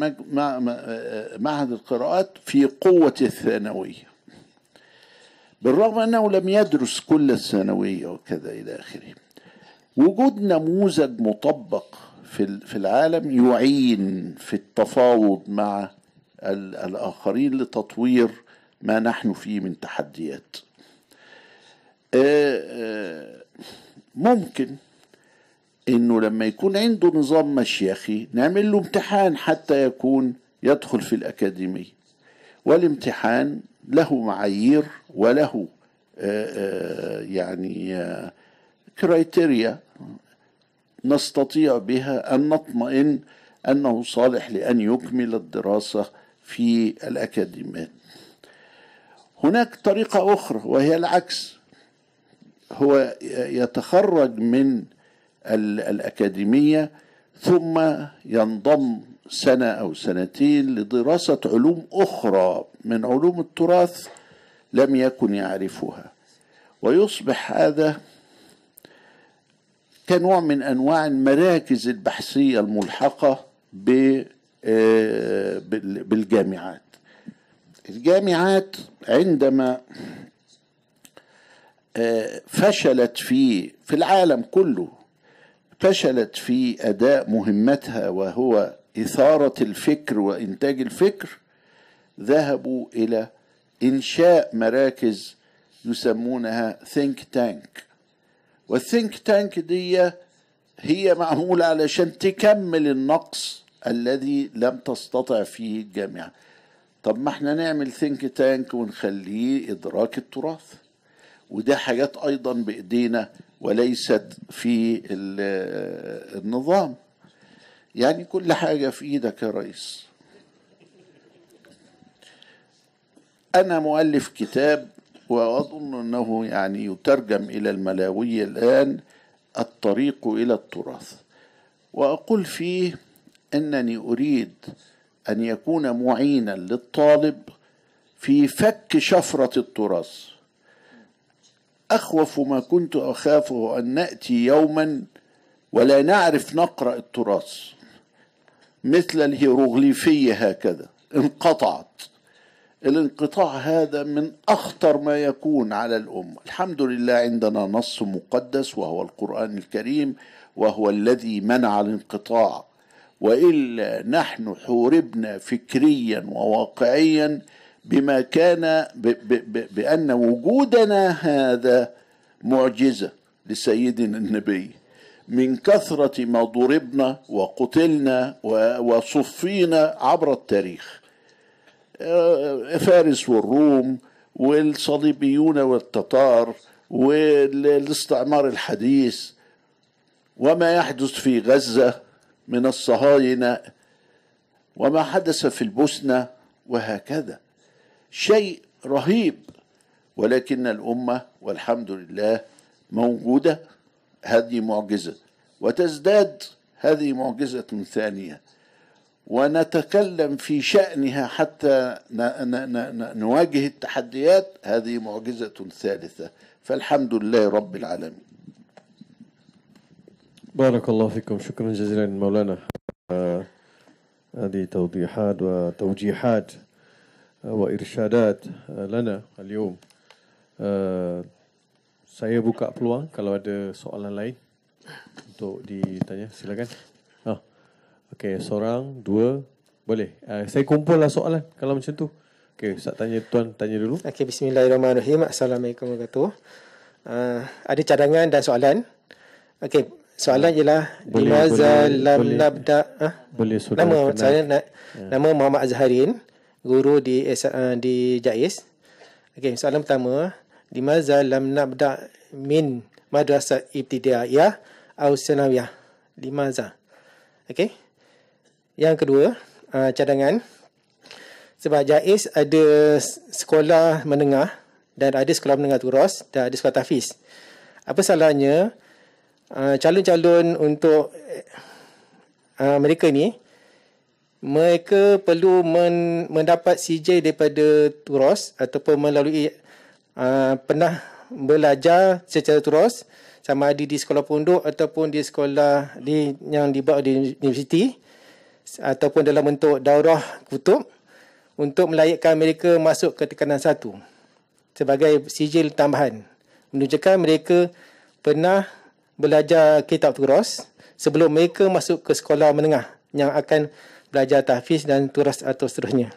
معهد القراءات في قوة الثانوية بالرغم أنه لم يدرس كل الثانوية وكذا إلى آخره وجود نموذج مطبق في في العالم يعين في التفاوض مع الاخرين لتطوير ما نحن فيه من تحديات آه، آه، ممكن انه لما يكون عنده نظام مشيخي نعمل له امتحان حتى يكون يدخل في الاكاديميه والامتحان له معايير وله آه، يعني كرايتيريا نستطيع بها أن نطمئن أنه صالح لأن يكمل الدراسة في الأكاديميات هناك طريقة أخرى وهي العكس هو يتخرج من الأكاديمية ثم ينضم سنة أو سنتين لدراسة علوم أخرى من علوم التراث لم يكن يعرفها ويصبح هذا كنوع من انواع المراكز البحثيه الملحقه آه، بالجامعات الجامعات عندما آه، فشلت في في العالم كله فشلت في اداء مهمتها وهو اثاره الفكر وانتاج الفكر ذهبوا الى انشاء مراكز يسمونها ثينك تانك والثينك تانك دي هي معمولة علشان تكمل النقص الذي لم تستطع فيه الجامعة طب ما احنا نعمل ثينك تانك ونخليه إدراك التراث وده حاجات أيضا بإيدينا وليست في النظام يعني كل حاجة في إيدك يا ريس أنا مؤلف كتاب وأظن أنه يعني يترجم إلى الملاوي الآن الطريق إلى التراث وأقول فيه أنني أريد أن يكون معينا للطالب في فك شفرة التراث أخوف ما كنت أخافه أن نأتي يوما ولا نعرف نقرأ التراث مثل الهيروغليفية هكذا انقطعت الانقطاع هذا من اخطر ما يكون على الامه الحمد لله عندنا نص مقدس وهو القران الكريم وهو الذي منع الانقطاع والا نحن حوربنا فكريا وواقعيا بما كان ب ب ب بان وجودنا هذا معجزه لسيدنا النبي من كثره ما ضربنا وقتلنا وصفينا عبر التاريخ فارس والروم والصليبيون والتتار والاستعمار الحديث وما يحدث في غزة من الصهاينة وما حدث في البوسنة وهكذا شيء رهيب ولكن الأمة والحمد لله موجودة هذه معجزة وتزداد هذه معجزة ثانية ونتكلم في شأنها حتى نواجه التحديات هذه معجزة ثالثة فالحمد لله رب العالمين بارك الله فيكم شكرا جزيلا مولانا آه، هذه توضيحات وتوجيحات آه، وإرشادات آه، لنا اليوم saya buka peluang kalau ada soalan lain untuk ditanya silakan Okay, seorang, dua. Boleh. Uh, saya lah soalan kalau macam tu. Okay, Ustaz tanya tuan, tanya dulu. Okay, bismillahirrahmanirrahim. Assalamualaikum warahmatullahi wabarakatuh. Ah, ada cadangan dan soalan. Okay, soalan ah, ialah boleh, Limaza Lam Nabda ah? boleh, ha? boleh nama saya nak ya. nama Muhammad Azharin guru di uh, di Jais. Okey, soalan pertama, Limaza Lam Nabda min madrasah ibtidaiyah atau sanawiyah? Limaza. Okay. Yang kedua, uh, cadangan. Sebab Jaiz ada sekolah menengah dan ada sekolah menengah turos dan ada sekolah tafiz. Apa salahnya uh, calon-calon untuk uh, mereka ni mereka perlu men- mendapat CJ daripada turos ataupun melalui uh, pernah belajar secara turos sama ada di sekolah pondok ataupun di sekolah di yang dibuat di universiti. Di, ataupun dalam bentuk daurah kutub untuk melayakkan mereka masuk ke tekanan satu sebagai sijil tambahan menunjukkan mereka pernah belajar kitab turas sebelum mereka masuk ke sekolah menengah yang akan belajar tahfiz dan turas atau seterusnya.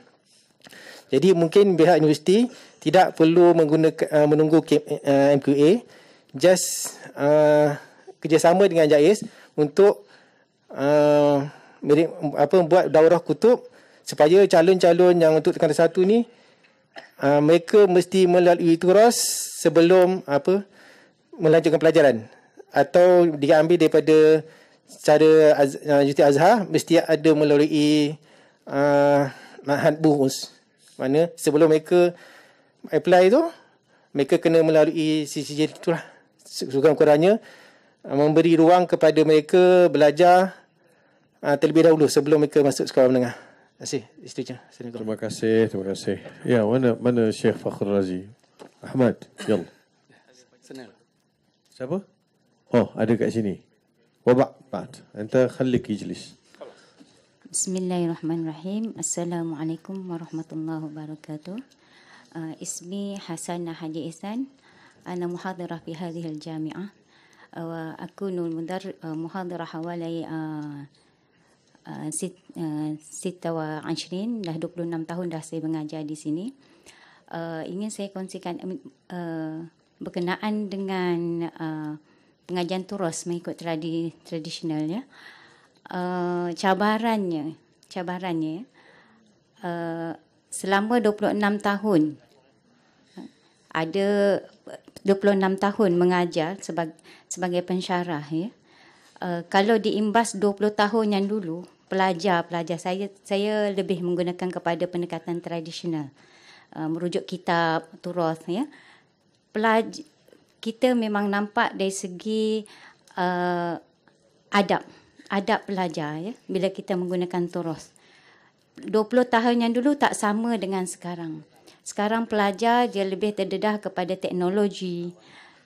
Jadi mungkin pihak universiti tidak perlu menggunakan eh, menunggu eh, MQA just uh, kerjasama dengan JAIS untuk uh, mirip apa buat daurah kutub supaya calon-calon yang untuk tekanan satu ni uh, mereka mesti melalui turas sebelum apa melanjutkan pelajaran atau diambil daripada cara az, uh, Azhar mesti ada melalui uh, mahat buhus mana sebelum mereka apply tu mereka kena melalui sisi itulah sekurang-kurangnya ah, memberi ruang kepada mereka belajar uh, terlebih dahulu sebelum mereka masuk sekolah menengah. Terima kasih. Istrinya. Terima kasih. Terima kasih. Ya, mana mana Syekh Fakhrul Razi? Ahmad, yol. Ya Siapa? Oh, ada kat sini. Wabak, Pat. Entah khalik ijlis. Bismillahirrahmanirrahim. Assalamualaikum warahmatullahi wabarakatuh. Uh, ismi Hasanah Haji Ihsan. Ana muhadirah fi hadhihi al-jami'ah. Uh, ah, aku nul mudar uh, muhadirah hawalai uh, Ah, Sita ah, Anshirin dah 26 tahun dah saya mengajar di sini. Uh, ingin saya kongsikan uh, berkenaan dengan uh, pengajian turus mengikut tradi tradisional Uh, cabarannya, cabarannya uh, selama 26 tahun ada 26 tahun mengajar sebagai sebagai pensyarah ya. Uh, kalau diimbas 20 tahun yang dulu pelajar-pelajar saya saya lebih menggunakan kepada pendekatan tradisional uh, um, merujuk kitab turas ya Pelaj- kita memang nampak dari segi uh, adab adab pelajar ya bila kita menggunakan turas 20 tahun yang dulu tak sama dengan sekarang sekarang pelajar dia lebih terdedah kepada teknologi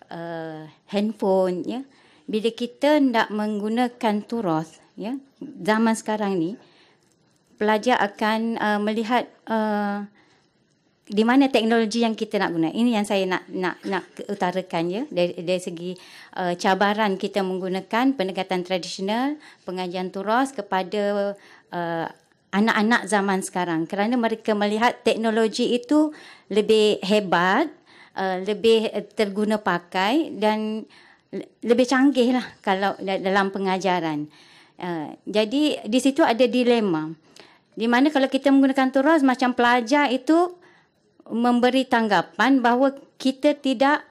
uh, handphone ya bila kita nak menggunakan turas ya zaman sekarang ni pelajar akan uh, melihat uh, di mana teknologi yang kita nak guna. Ini yang saya nak nak nak utarakan ya dari dari segi uh, cabaran kita menggunakan pendekatan tradisional pengajian turas kepada uh, anak-anak zaman sekarang kerana mereka melihat teknologi itu lebih hebat, uh, lebih terguna pakai dan lebih canggih lah kalau dalam pengajaran. Uh, Ha, jadi di situ ada dilema. Di mana kalau kita menggunakan terus macam pelajar itu memberi tanggapan bahawa kita tidak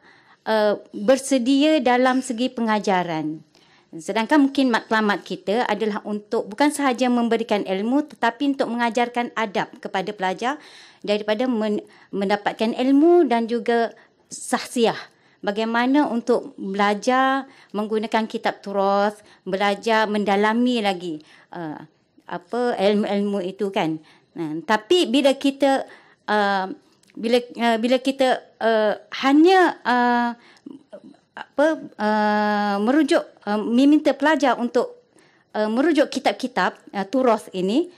uh, bersedia dalam segi pengajaran. Sedangkan mungkin matlamat kita adalah untuk bukan sahaja memberikan ilmu tetapi untuk mengajarkan adab kepada pelajar daripada men- mendapatkan ilmu dan juga sahsiah bagaimana untuk belajar menggunakan kitab turas, belajar mendalami lagi uh, apa ilmu-ilmu itu kan. Nah, tapi bila kita uh, bila uh, bila kita uh, hanya uh, apa uh, merujuk uh, meminta pelajar untuk uh, merujuk kitab-kitab uh, turas ini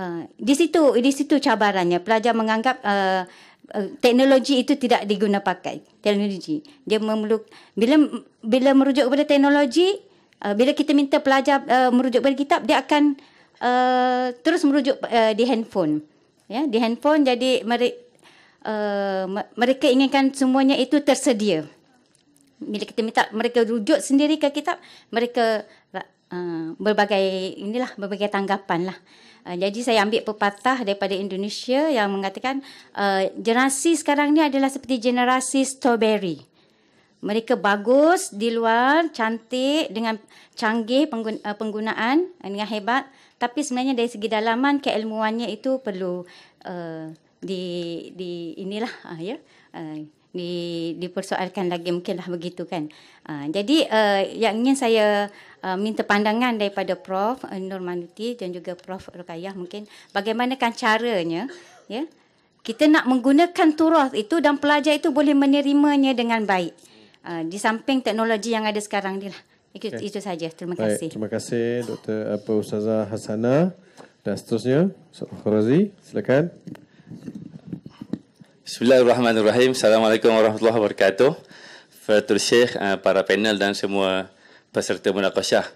uh, di situ di situ cabarannya pelajar menganggap uh, Eh, teknologi itu tidak digunapakai teknologi dia memerlukan bila bila merujuk kepada teknologi uh, bila kita minta pelajar uh, merujuk pada kitab dia akan uh, terus merujuk uh, di handphone ya di handphone jadi mari Uh, mereka inginkan semuanya itu tersedia. Bila kita minta mereka rujuk sendiri ke kitab, mereka uh, berbagai inilah berbagai tanggapan lah. Uh, jadi saya ambil pepatah daripada Indonesia yang mengatakan uh, generasi sekarang ni adalah seperti generasi strawberry. Mereka bagus di luar, cantik dengan canggih pengguna, uh, penggunaan dengan hebat, tapi sebenarnya dari segi dalaman keilmuannya itu perlu uh, di di inilah uh, ya uh, di dipersoalkan lagi mungkinlah begitu kan. Uh, jadi uh, yang ingin saya uh, minta pandangan daripada Prof eh, Nur Manuti dan juga Prof Rukayah mungkin bagaimanakah caranya ya kita nak menggunakan turut itu dan pelajar itu boleh menerimanya dengan baik uh, di samping teknologi yang ada sekarang ni lah. Itu, okay. itu saja. Terima baik. kasih. Terima kasih Dr. Apa Ustazah Hasana dan seterusnya Prof Khurazi silakan. Bismillahirrahmanirrahim. Assalamualaikum warahmatullahi wabarakatuh. Fatul Syekh, eh, para panel dan semua peserta munakasyah.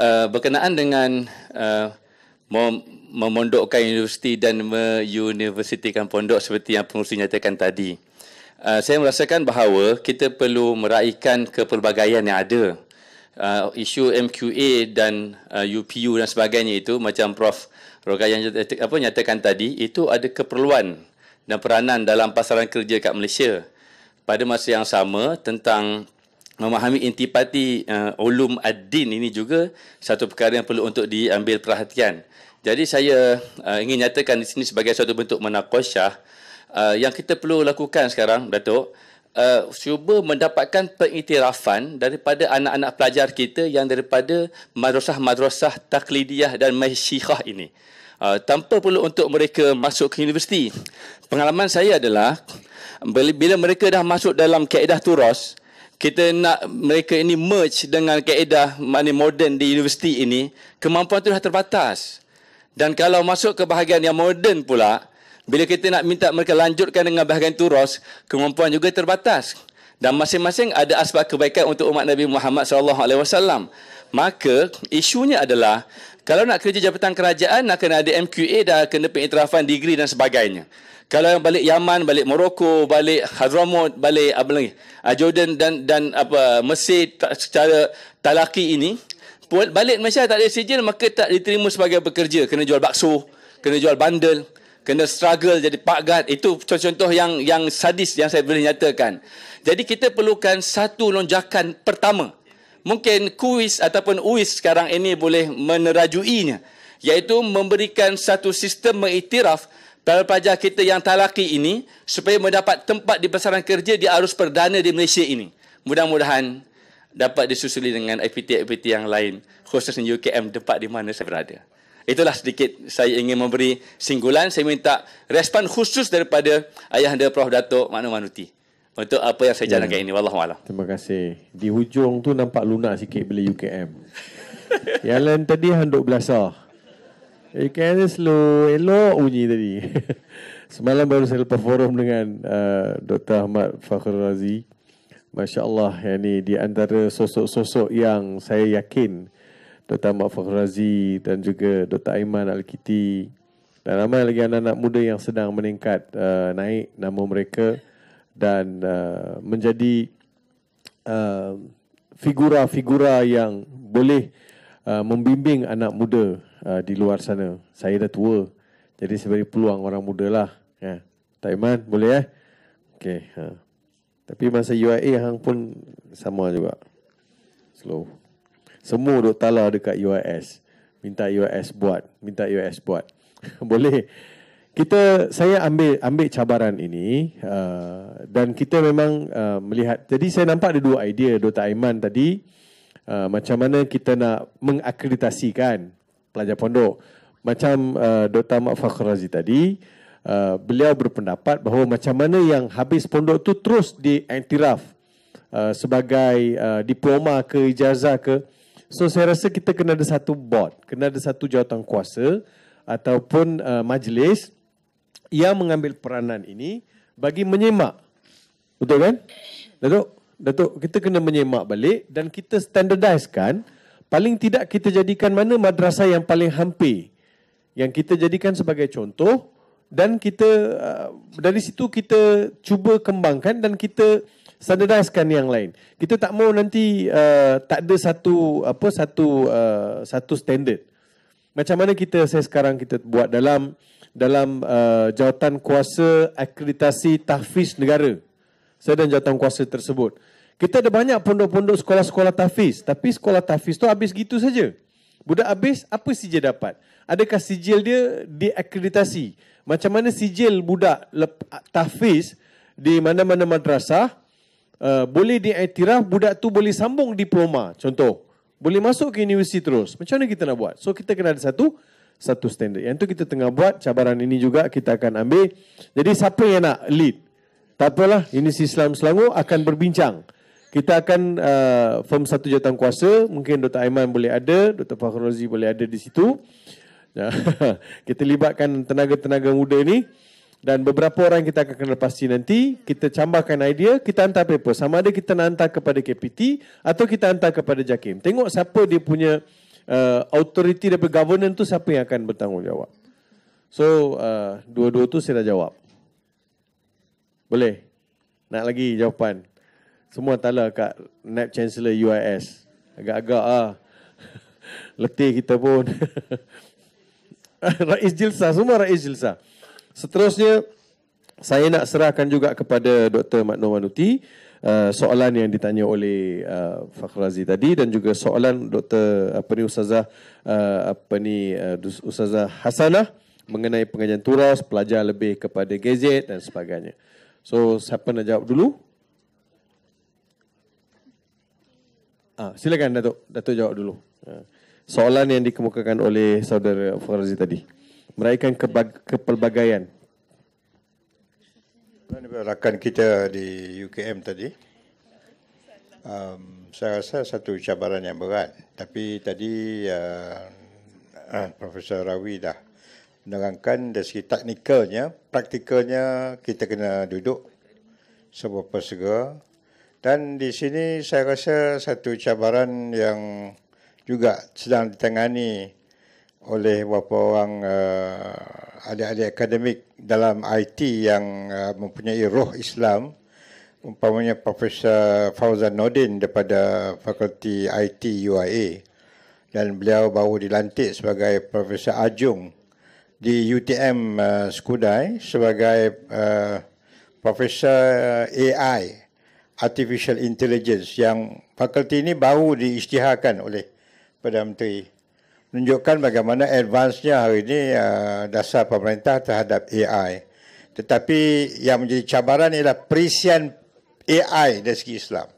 Eh, berkenaan dengan eh, memondokkan universiti dan meuniversitikan pondok seperti yang pengurusi nyatakan tadi. Saya merasakan bahawa kita perlu meraihkan kepelbagaian yang ada. Isu MQA dan UPU dan sebagainya itu macam Prof program yang eh, apa nyatakan tadi itu ada keperluan dan peranan dalam pasaran kerja kat Malaysia pada masa yang sama tentang memahami intipati uh, ulum ad-din ini juga satu perkara yang perlu untuk diambil perhatian. Jadi saya uh, ingin nyatakan di sini sebagai satu bentuk menakosyah uh, yang kita perlu lakukan sekarang Datuk uh, cuba mendapatkan pengiktirafan daripada anak-anak pelajar kita yang daripada madrasah-madrasah taklidiyah dan masyikah ini. Uh, tanpa perlu untuk mereka masuk ke universiti. Pengalaman saya adalah bila mereka dah masuk dalam kaedah turas, kita nak mereka ini merge dengan kaedah mana moden di universiti ini, kemampuan itu dah terbatas. Dan kalau masuk ke bahagian yang moden pula, bila kita nak minta mereka lanjutkan dengan bahagian turos, kemampuan juga terbatas. Dan masing-masing ada asbab kebaikan untuk umat Nabi Muhammad SAW. Maka isunya adalah kalau nak kerja jabatan kerajaan nak kena ada MQA dan kena pengiktirafan degree dan sebagainya. Kalau yang balik Yaman, balik Morocco, balik Hadramaut, balik apa lagi? Ah, Jordan dan dan apa Mesir secara talaki ini balik Malaysia tak ada sijil maka tak diterima sebagai pekerja kena jual bakso kena jual bandel kena struggle jadi pak gad itu contoh-contoh yang yang sadis yang saya boleh nyatakan jadi kita perlukan satu lonjakan pertama mungkin kuis ataupun uis sekarang ini boleh menerajuinya iaitu memberikan satu sistem mengiktiraf pelajar kita yang talaki ini supaya mendapat tempat di pasaran kerja di arus perdana di Malaysia ini mudah-mudahan dapat disusuli dengan IPT-IPT yang lain khususnya UKM tempat di mana saya berada Itulah sedikit saya ingin memberi singgulan. Saya minta respon khusus daripada ayah Ayahanda Prof. Datuk Manu Manuti. Untuk apa yang saya ya. jalankan yeah. ini. Wallahualam. Terima kasih. Di hujung tu nampak lunak sikit bila UKM. yang lain tadi handuk belasah. UKM ni slow. Elok bunyi tadi. Semalam baru saya lepas forum dengan uh, Dr. Ahmad Fakhrul Razi. Masya Allah. Yang ni di antara sosok-sosok yang saya yakin... Dr. Ahmad Fakhrazi dan juga Dr. Aiman Al-Kiti dan ramai lagi anak-anak muda yang sedang meningkat uh, naik nama mereka dan uh, menjadi uh, figura-figura yang boleh uh, membimbing anak muda uh, di luar sana. Saya dah tua, jadi saya beri peluang orang muda lah. Ya. Tak iman, boleh eh? Okay. Ha. Tapi masa UIA hang pun sama juga. Slow. Semua duk talar dekat UIS. Minta UIS buat. Minta UIS buat. Boleh. Kita saya ambil ambil cabaran ini uh, dan kita memang uh, melihat jadi saya nampak ada dua idea Dr. Aiman tadi uh, macam mana kita nak mengakreditasikan pelajar pondok macam uh, Dr. Mak Fakhr Razi tadi uh, beliau berpendapat bahawa macam mana yang habis pondok tu terus diiktiraf uh, sebagai uh, diploma ke ijazah ke uh, So saya rasa kita kena ada satu board, kena ada satu jawatan kuasa ataupun uh, majlis yang mengambil peranan ini bagi menyemak. Betul kan? Datuk, Datuk, kita kena menyemak balik dan kita standardiskan. paling tidak kita jadikan mana madrasah yang paling hampir yang kita jadikan sebagai contoh dan kita uh, dari situ kita cuba kembangkan dan kita standardizekan yang lain. Kita tak mau nanti uh, tak ada satu apa satu uh, satu standard. Macam mana kita saya sekarang kita buat dalam dalam uh, jawatan kuasa akreditasi tahfiz negara. Saya dan jawatan kuasa tersebut. Kita ada banyak pondok-pondok sekolah-sekolah tahfiz, tapi sekolah tahfiz tu habis gitu saja. Budak habis apa sijil dapat? Adakah sijil dia diakreditasi? Macam mana sijil budak lep, tahfiz di mana-mana madrasah Eh, boleh diiktiraf budak tu boleh sambung diploma contoh boleh masuk ke universiti terus macam mana kita nak buat so kita kena ada satu satu standard yang tu kita tengah buat cabaran ini juga kita akan ambil jadi siapa yang nak lead tak apalah si Islam Selangor akan berbincang kita akan uh, form satu jawatan kuasa mungkin Dr Aiman boleh ada Dr Fakhrozi boleh ada di situ kita libatkan tenaga-tenaga muda ini dan beberapa orang kita akan kenal pasti nanti kita cambahkan idea kita hantar paper sama ada kita nak hantar kepada KPT atau kita hantar kepada JAKIM tengok siapa dia punya uh, authority daripada governance tu siapa yang akan bertanggungjawab so uh, dua-dua tu saya dah jawab boleh nak lagi jawapan semua tala kat NAP Chancellor UIS agak-agak ah letih kita pun rais jilsa semua rais jilsa Seterusnya saya nak serahkan juga kepada Dr. Matno Manuti Uh, soalan yang ditanya oleh uh, Fakhrazi tadi dan juga soalan Dr uh, apa ni Ustazah uh, apa ni uh, Ustazah Hasanah mengenai pengajian turas pelajar lebih kepada gadget dan sebagainya. So siapa nak jawab dulu? Ah silakan Datuk Datuk jawab dulu. Uh, soalan yang dikemukakan oleh saudara Fakhrazi tadi meraihkan kepelbagaian. Rakan kita di UKM tadi, um, saya rasa satu cabaran yang berat. Tapi tadi uh, uh, Profesor Rawi dah menerangkan dari segi teknikalnya, praktikalnya kita kena duduk seberapa segera. Dan di sini saya rasa satu cabaran yang juga sedang ditangani oleh beberapa orang uh, eh, adik-adik akademik dalam IT yang uh, mempunyai roh Islam umpamanya Profesor Fauzan Nordin daripada Fakulti IT UIA dan beliau baru dilantik sebagai Profesor Ajung di UTM uh, eh, Skudai sebagai uh, Profesor AI Artificial Intelligence yang fakulti ini baru diisytiharkan oleh Perdana Menteri menunjukkan bagaimana advance-nya hari ini uh, dasar pemerintah terhadap AI. Tetapi yang menjadi cabaran ialah perisian AI dari segi Islam.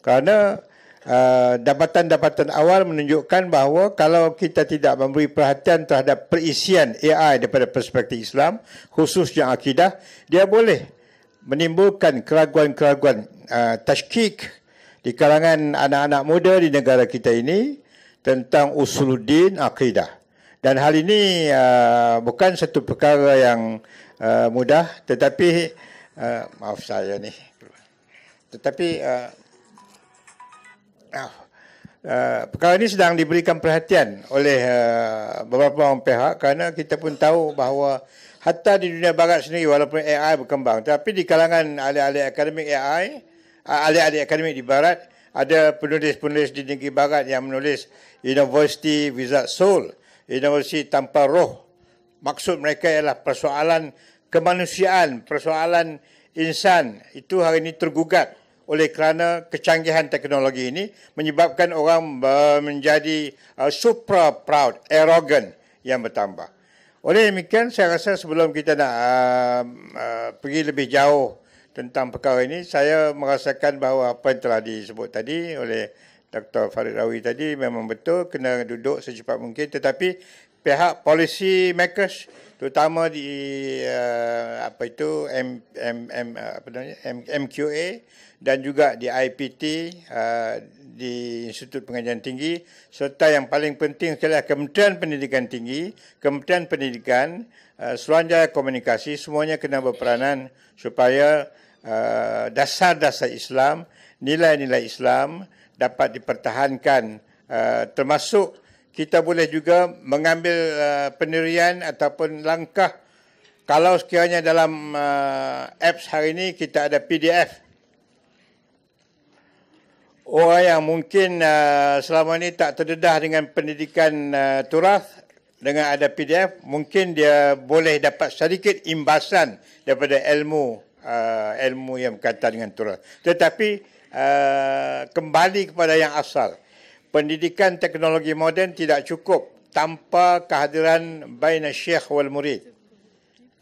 Kerana eh, dapatan-dapatan uh, awal menunjukkan bahawa kalau kita tidak memberi perhatian terhadap perisian AI daripada perspektif Islam, khususnya akidah, dia boleh menimbulkan keraguan-keraguan uh, tashkik di kalangan anak-anak muda di negara kita ini tentang usuluddin akidah. Dan hal ini uh, bukan satu perkara yang uh, mudah tetapi uh, maaf saya ni. Tetapi uh, ah, uh, perkara ini sedang diberikan perhatian oleh uh, beberapa orang pihak kerana kita pun tahu bahawa hatta di dunia barat sendiri walaupun AI berkembang tapi di kalangan ahli-ahli akademik AI, uh, ahli-ahli akademik di barat ada penulis-penulis di negeri barat yang menulis University without soul, universiti tanpa roh. Maksud mereka ialah persoalan kemanusiaan, persoalan insan itu hari ini tergugat oleh kerana kecanggihan teknologi ini menyebabkan orang menjadi uh, super proud, arrogant yang bertambah. Oleh demikian, saya rasa sebelum kita nak uh, uh, pergi lebih jauh tentang perkara ini, saya merasakan bahawa apa yang telah disebut tadi oleh Dr. Farid Rawi tadi memang betul kena duduk secepat mungkin tetapi pihak polisi makers terutama di uh, apa itu M, M, M, eh, apa namanya, M, MQA dan juga di IPT uh, eh, di Institut Pengajian Tinggi serta yang paling penting sekali Kementerian Pendidikan Tinggi Kementerian Pendidikan uh, Suruhanjaya Komunikasi semuanya kena berperanan supaya uh, dasar-dasar Islam nilai-nilai Islam dapat dipertahankan uh, termasuk kita boleh juga mengambil uh, pendirian ataupun langkah kalau sekiranya dalam uh, apps hari ini kita ada PDF orang yang mungkin uh, selama ini tak terdedah dengan pendidikan uh, turas dengan ada PDF mungkin dia boleh dapat sedikit imbasan daripada ilmu uh, ilmu yang berkaitan dengan turas tetapi uh, kembali kepada yang asal. Pendidikan teknologi moden tidak cukup tanpa kehadiran baina syekh wal murid.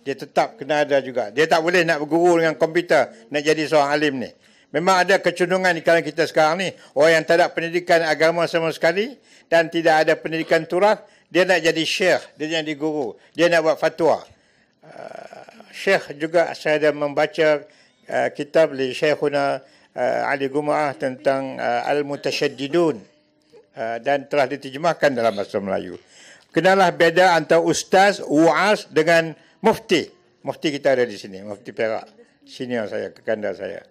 Dia tetap kena ada juga. Dia tak boleh nak berguru dengan komputer, nak jadi seorang alim ni. Memang ada kecundungan di kalangan kita sekarang ni. Orang yang tak ada pendidikan agama sama sekali dan tidak ada pendidikan turah, dia nak jadi syekh, dia nak jadi guru, dia nak buat fatwa. Uh, syekh juga saya ada membaca uh, kitab li syekhuna uh, ahli gumaah tentang uh, eh, al-mutasyaddidun uh, eh, dan telah diterjemahkan dalam bahasa Melayu. Kenalah beda antara ustaz, uas dengan mufti. Mufti kita ada di sini, mufti Perak. Senior saya, kekanda saya.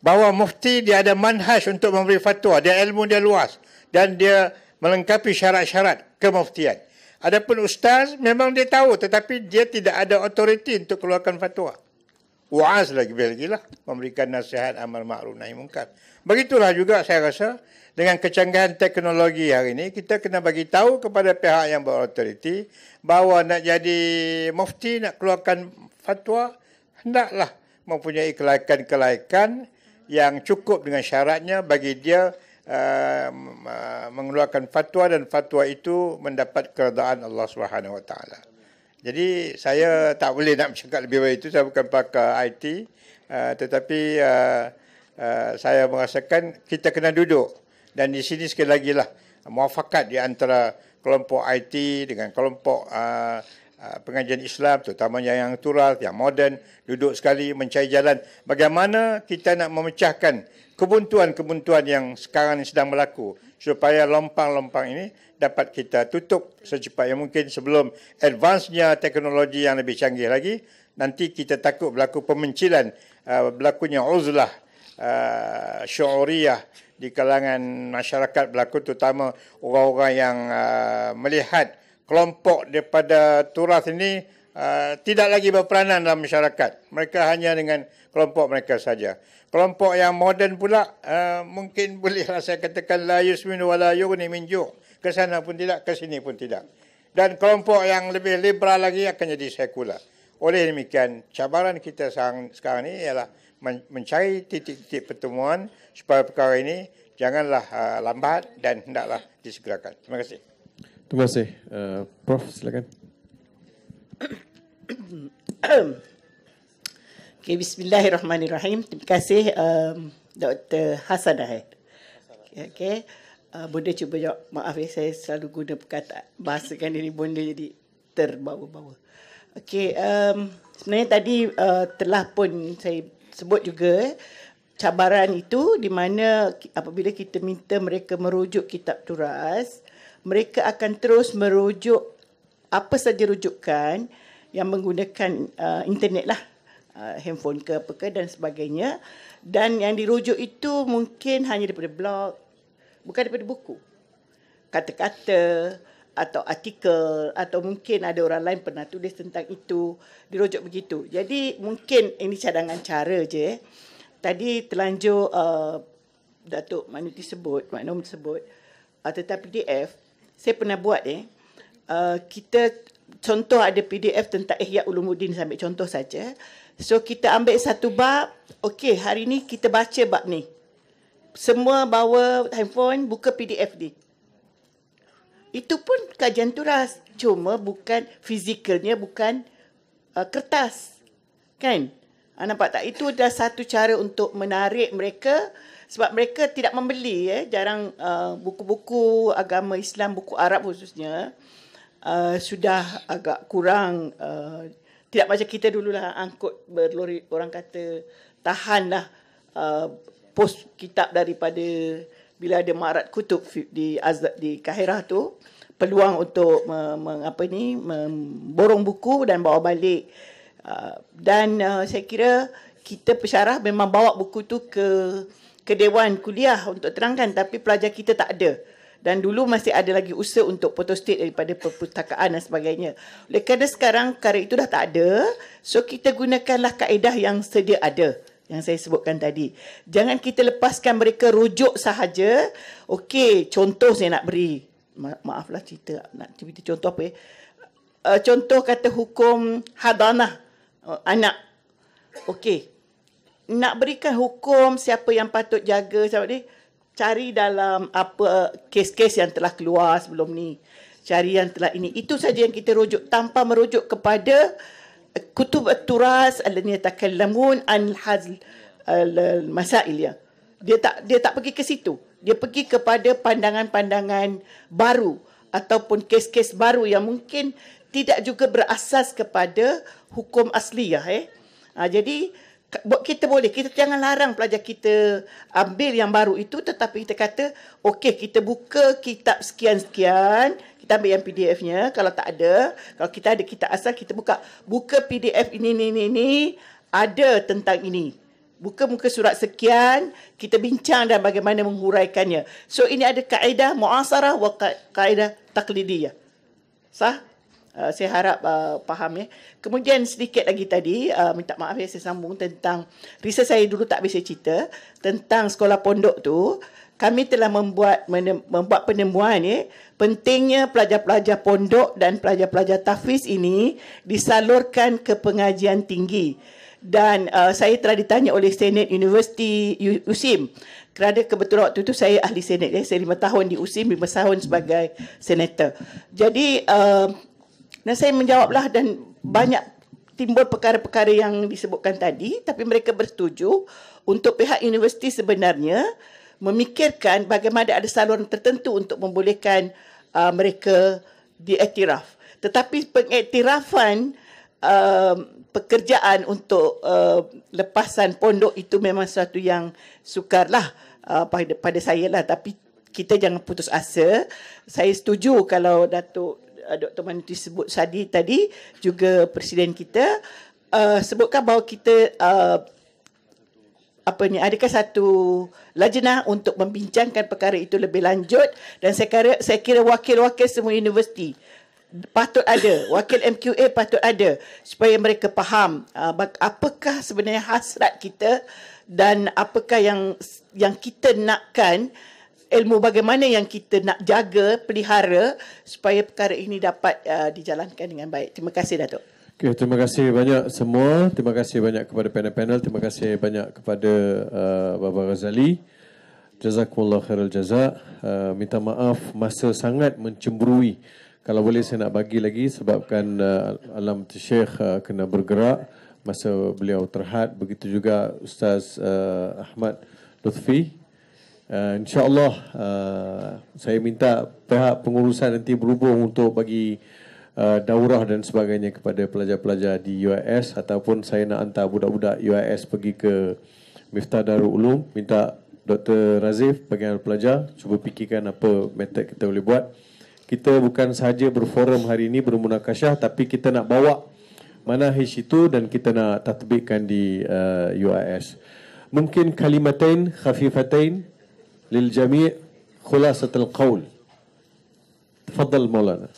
Bahawa mufti dia ada manhaj untuk memberi fatwa, dia ilmu dia luas dan dia melengkapi syarat-syarat kemuftian. Adapun ustaz memang dia tahu tetapi dia tidak ada otoriti untuk keluarkan fatwa. Wa'az lagi lah. Memberikan nasihat amal ma'ruf nahi mungkar. Begitulah juga saya rasa dengan kecanggahan teknologi hari ini kita kena bagi tahu kepada pihak yang berautoriti bahawa nak jadi mufti nak keluarkan fatwa hendaklah mempunyai kelaikan-kelaikan yang cukup dengan syaratnya bagi dia uh, uh mengeluarkan fatwa dan fatwa itu mendapat keredaan Allah Subhanahu wa jadi saya tak boleh nak bercakap lebih baik itu. Saya bukan pakar IT. Uh, tetapi uh, uh, saya merasakan kita kena duduk. Dan di sini sekali lagi lah. Muafakat di antara kelompok IT dengan kelompok uh, uh, pengajian Islam. Terutamanya yang tural, yang moden. Duduk sekali mencari jalan. Bagaimana kita nak memecahkan kebuntuan-kebuntuan yang sekarang sedang berlaku supaya lompang-lompang ini dapat kita tutup secepat yang mungkin sebelum advance-nya teknologi yang lebih canggih lagi nanti kita takut berlaku pemencilan uh, berlakunya uzlah uh, syuriah di kalangan masyarakat berlaku terutama orang-orang yang uh, melihat kelompok daripada turas ini uh, tidak lagi berperanan dalam masyarakat. Mereka hanya dengan kelompok mereka saja. Kelompok yang moden pula uh, mungkin bolehlah saya katakan la yusminu wa la yughni min ju' ke sana pun tidak, ke sini pun tidak. Dan kelompok yang lebih liberal lagi akan jadi sekular. Oleh demikian, cabaran kita sekarang ini ialah mencari titik-titik pertemuan supaya perkara ini janganlah uh, lambat dan hendaklah disegerakan. Terima kasih. Terima kasih. Uh, Prof, silakan. okay, bismillahirrahmanirrahim. Terima kasih um, Dr. Hassan Dahid. Okay. okay. Uh, bunda cuba jawab. Maaf ya, saya selalu guna perkataan bahasa kan ini. Bunda jadi terbawa-bawa. Okay, um, sebenarnya tadi uh, telah pun saya sebut juga eh, cabaran itu di mana apabila kita minta mereka merujuk kitab turas, mereka akan terus merujuk apa saja rujukan yang menggunakan uh, internet lah uh, handphone ke apa ke dan sebagainya dan yang dirujuk itu mungkin hanya daripada blog bukan daripada buku kata-kata atau artikel atau mungkin ada orang lain pernah tulis tentang itu dirujuk begitu jadi mungkin ini cadangan cara je eh. tadi terlanjur uh, Datuk Manuti sebut maknum sebut uh, tetapi DF saya pernah buat eh uh, kita contoh ada PDF tentang Ihya Ulumuddin saya ambil contoh saja. So kita ambil satu bab. Okey, hari ni kita baca bab ni. Semua bawa handphone, buka PDF ni. Itu pun kajian turas. Cuma bukan fizikalnya, bukan uh, kertas. Kan? Ha, nampak tak? Itu dah satu cara untuk menarik mereka sebab mereka tidak membeli. Eh? Jarang uh, buku-buku agama Islam, buku Arab khususnya. Eh, sudah agak kurang uh, tidak macam kita dululah angkut berlori orang kata tahanlah uh, pos kitab daripada bila ada marat kutub di Azad, di Kaherah tu peluang untuk me, me, apa ni memborong buku dan bawa balik uh, dan uh, saya kira kita pesyarah memang bawa buku tu ke ke dewan kuliah untuk terangkan tapi pelajar kita tak ada dan dulu masih ada lagi usaha untuk photo state daripada perpustakaan dan sebagainya. Oleh kerana sekarang karya itu dah tak ada, so kita gunakanlah kaedah yang sedia ada yang saya sebutkan tadi. Jangan kita lepaskan mereka rujuk sahaja. Okey, contoh saya nak beri. Ma- maaflah cerita nak cerita contoh apa ya. Uh, contoh kata hukum hadanah uh, anak. Okey. Nak berikan hukum siapa yang patut jaga siapa ni? cari dalam apa kes-kes yang telah keluar sebelum ni. Cari yang telah ini. Itu saja yang kita rujuk tanpa merujuk kepada kutub turas alladhi yatakallamun an hazl al ya. Dia tak dia tak pergi ke situ. Dia pergi kepada pandangan-pandangan baru ataupun kes-kes baru yang mungkin tidak juga berasas kepada hukum asli ya eh. Ha, jadi buat kita boleh kita jangan larang pelajar kita ambil yang baru itu tetapi kita kata okey kita buka kitab sekian-sekian kita ambil yang PDF-nya kalau tak ada kalau kita ada kita asal kita buka buka PDF ini ini ini, ini ada tentang ini buka muka surat sekian kita bincang dan bagaimana menghuraikannya so ini ada kaedah muasarah wa kaedah taqlidiyah sah Eh, saya harap uh, faham ya. Kemudian sedikit lagi tadi uh, minta maaf ya saya sambung tentang riset saya dulu tak bisa cerita tentang sekolah pondok tu kami telah membuat membuat penemuan ya pentingnya pelajar-pelajar pondok dan pelajar-pelajar tafiz ini disalurkan ke pengajian tinggi dan uh, saya telah ditanya oleh Senate University USIM kerana kebetulan waktu itu saya ahli senat ya saya lima tahun di USIM lima tahun sebagai senator jadi uh, dan saya menjawablah dan banyak timbul perkara-perkara yang disebutkan tadi tapi mereka bersetuju untuk pihak universiti sebenarnya memikirkan bagaimana ada saluran tertentu untuk membolehkan uh, mereka diiktiraf. Tetapi pengiktirafan uh, pekerjaan untuk uh, lepasan pondok itu memang sesuatu yang sukarlah uh, pada pada saya lah tapi kita jangan putus asa. Saya setuju kalau Datuk uh, eh, Dr. Manuti sebut Sadi tadi juga presiden kita uh, sebutkan bahawa kita uh, apa ni adakah satu lajnah untuk membincangkan perkara itu lebih lanjut dan saya kira saya kira wakil-wakil semua universiti patut ada wakil MQA patut ada supaya mereka faham uh, apakah sebenarnya hasrat kita dan apakah yang yang kita nakkan uh, ilmu bagaimana yang kita nak jaga, pelihara supaya perkara ini dapat uh, dijalankan dengan baik. Terima kasih Datuk. Okay, terima kasih banyak semua. Terima kasih banyak kepada panel-panel. Terima kasih banyak kepada uh, Bapak Ghazali. Jazakumullah khairul jazak. Uh, minta maaf masa sangat mencemburui. Kalau boleh saya nak bagi lagi sebabkan uh, Alam Tersyekh uh, kena bergerak masa beliau terhad. Begitu juga Ustaz uh, Ahmad Lutfi. Uh, InsyaAllah uh, saya minta pihak pengurusan nanti berhubung untuk bagi uh, daurah dan sebagainya kepada pelajar-pelajar di UIS ataupun saya nak hantar budak-budak UIS pergi ke Miftah Darul Ulum minta Dr. Razif bagi pelajar cuba fikirkan apa method kita boleh buat. Kita bukan sahaja berforum hari ini bermunakasyah tapi kita nak bawa mana hish itu dan kita nak tatbikkan di uh, UIS. Mungkin kalimatain khafifatain للجميع خلاصة القول تفضل مولانا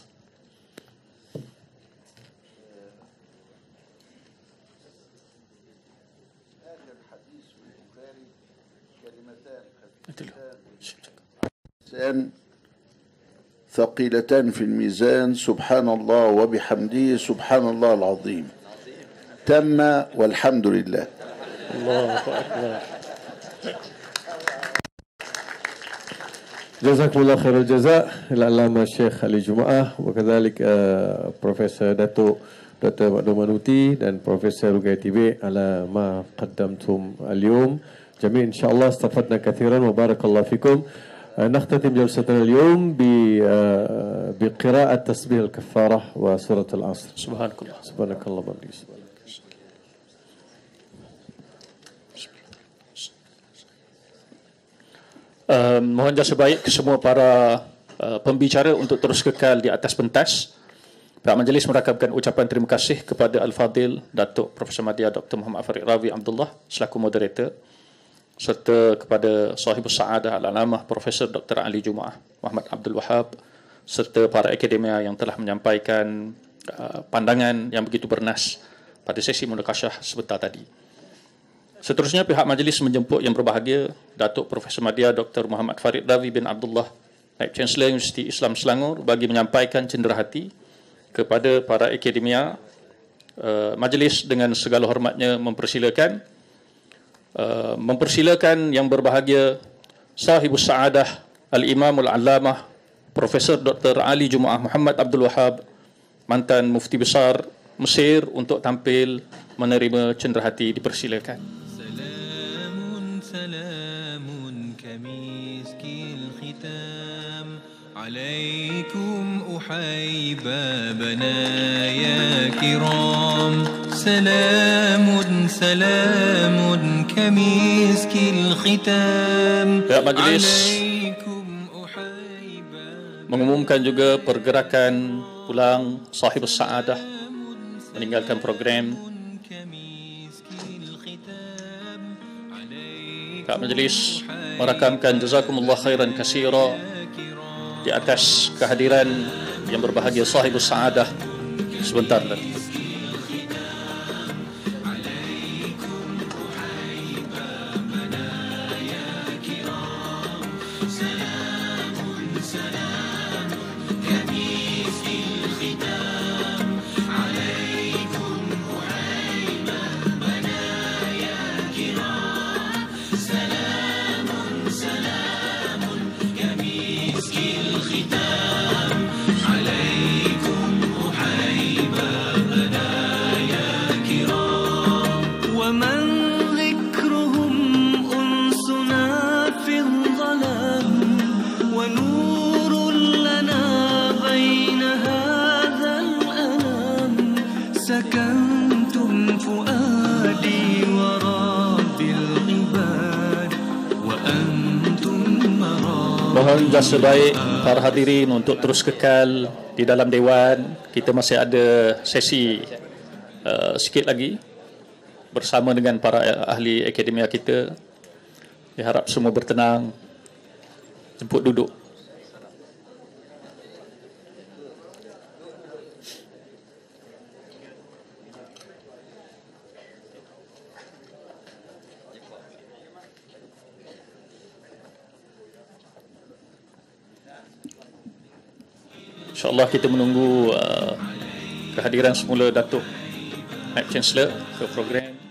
ثقيلتان في الميزان سبحان الله وبحمده سبحان الله العظيم تم والحمد لله الله أكبر جزاكم الله خير الجزاء العلامة الشيخ علي جمعة وكذلك بروفيسور داتو داتو مدومانوتي دان بروفيسور روغيتي بي على ما قدمتم اليوم جميع إن شاء الله استفدنا كثيرا وبارك الله فيكم نختتم جلستنا اليوم بقراءة تسبيح الكفارة وسورة العصر سبحانك الله سبحانك الله وبحمدك Um, mohon jasa baik ke semua para uh, pembicara untuk terus kekal di atas pentas. Pak majlis merakamkan ucapan terima kasih kepada Al-Fadil Datuk Prof. Madia Dr. Muhammad Farid Rawi Abdullah selaku moderator serta kepada sahibus sa'adah al-alamah Prof. Dr. Ali Jumaah Muhammad Abdul Wahab serta para akademia yang telah menyampaikan uh, pandangan yang begitu bernas pada sesi munakasyah sebentar tadi. Seterusnya pihak majlis menjemput yang berbahagia Datuk Profesor Madia Dr. Muhammad Farid Ravi bin Abdullah Naib Chancellor Universiti Islam Selangor bagi menyampaikan cenderahati kepada para akademia eh, majlis dengan segala hormatnya mempersilakan eh, mempersilakan yang berbahagia Sahibus Saadah Al-Imamul Allamah Profesor Dr. Ali Jumaah Muhammad Abdul Wahab mantan Mufti Besar Mesir untuk tampil menerima cenderahati dipersilakan. عليكم أحبابنا يا كرام سلام سلام كمسك الختام يا Majlis mengumumkan juga pergerakan pulang sahib saadah meninggalkan program Kak Majlis merakamkan jazakumullah khairan kasira di atas kehadiran yang berbahagia sahibus saadah sebentar nanti. sebaik para hadirin untuk terus kekal di dalam dewan. Kita masih ada sesi uh, sikit lagi bersama dengan para ahli akademia kita. Diharap semua bertenang. Jemput duduk. InsyaAllah kita menunggu uh, kehadiran semula Datuk Naib Chancellor ke program.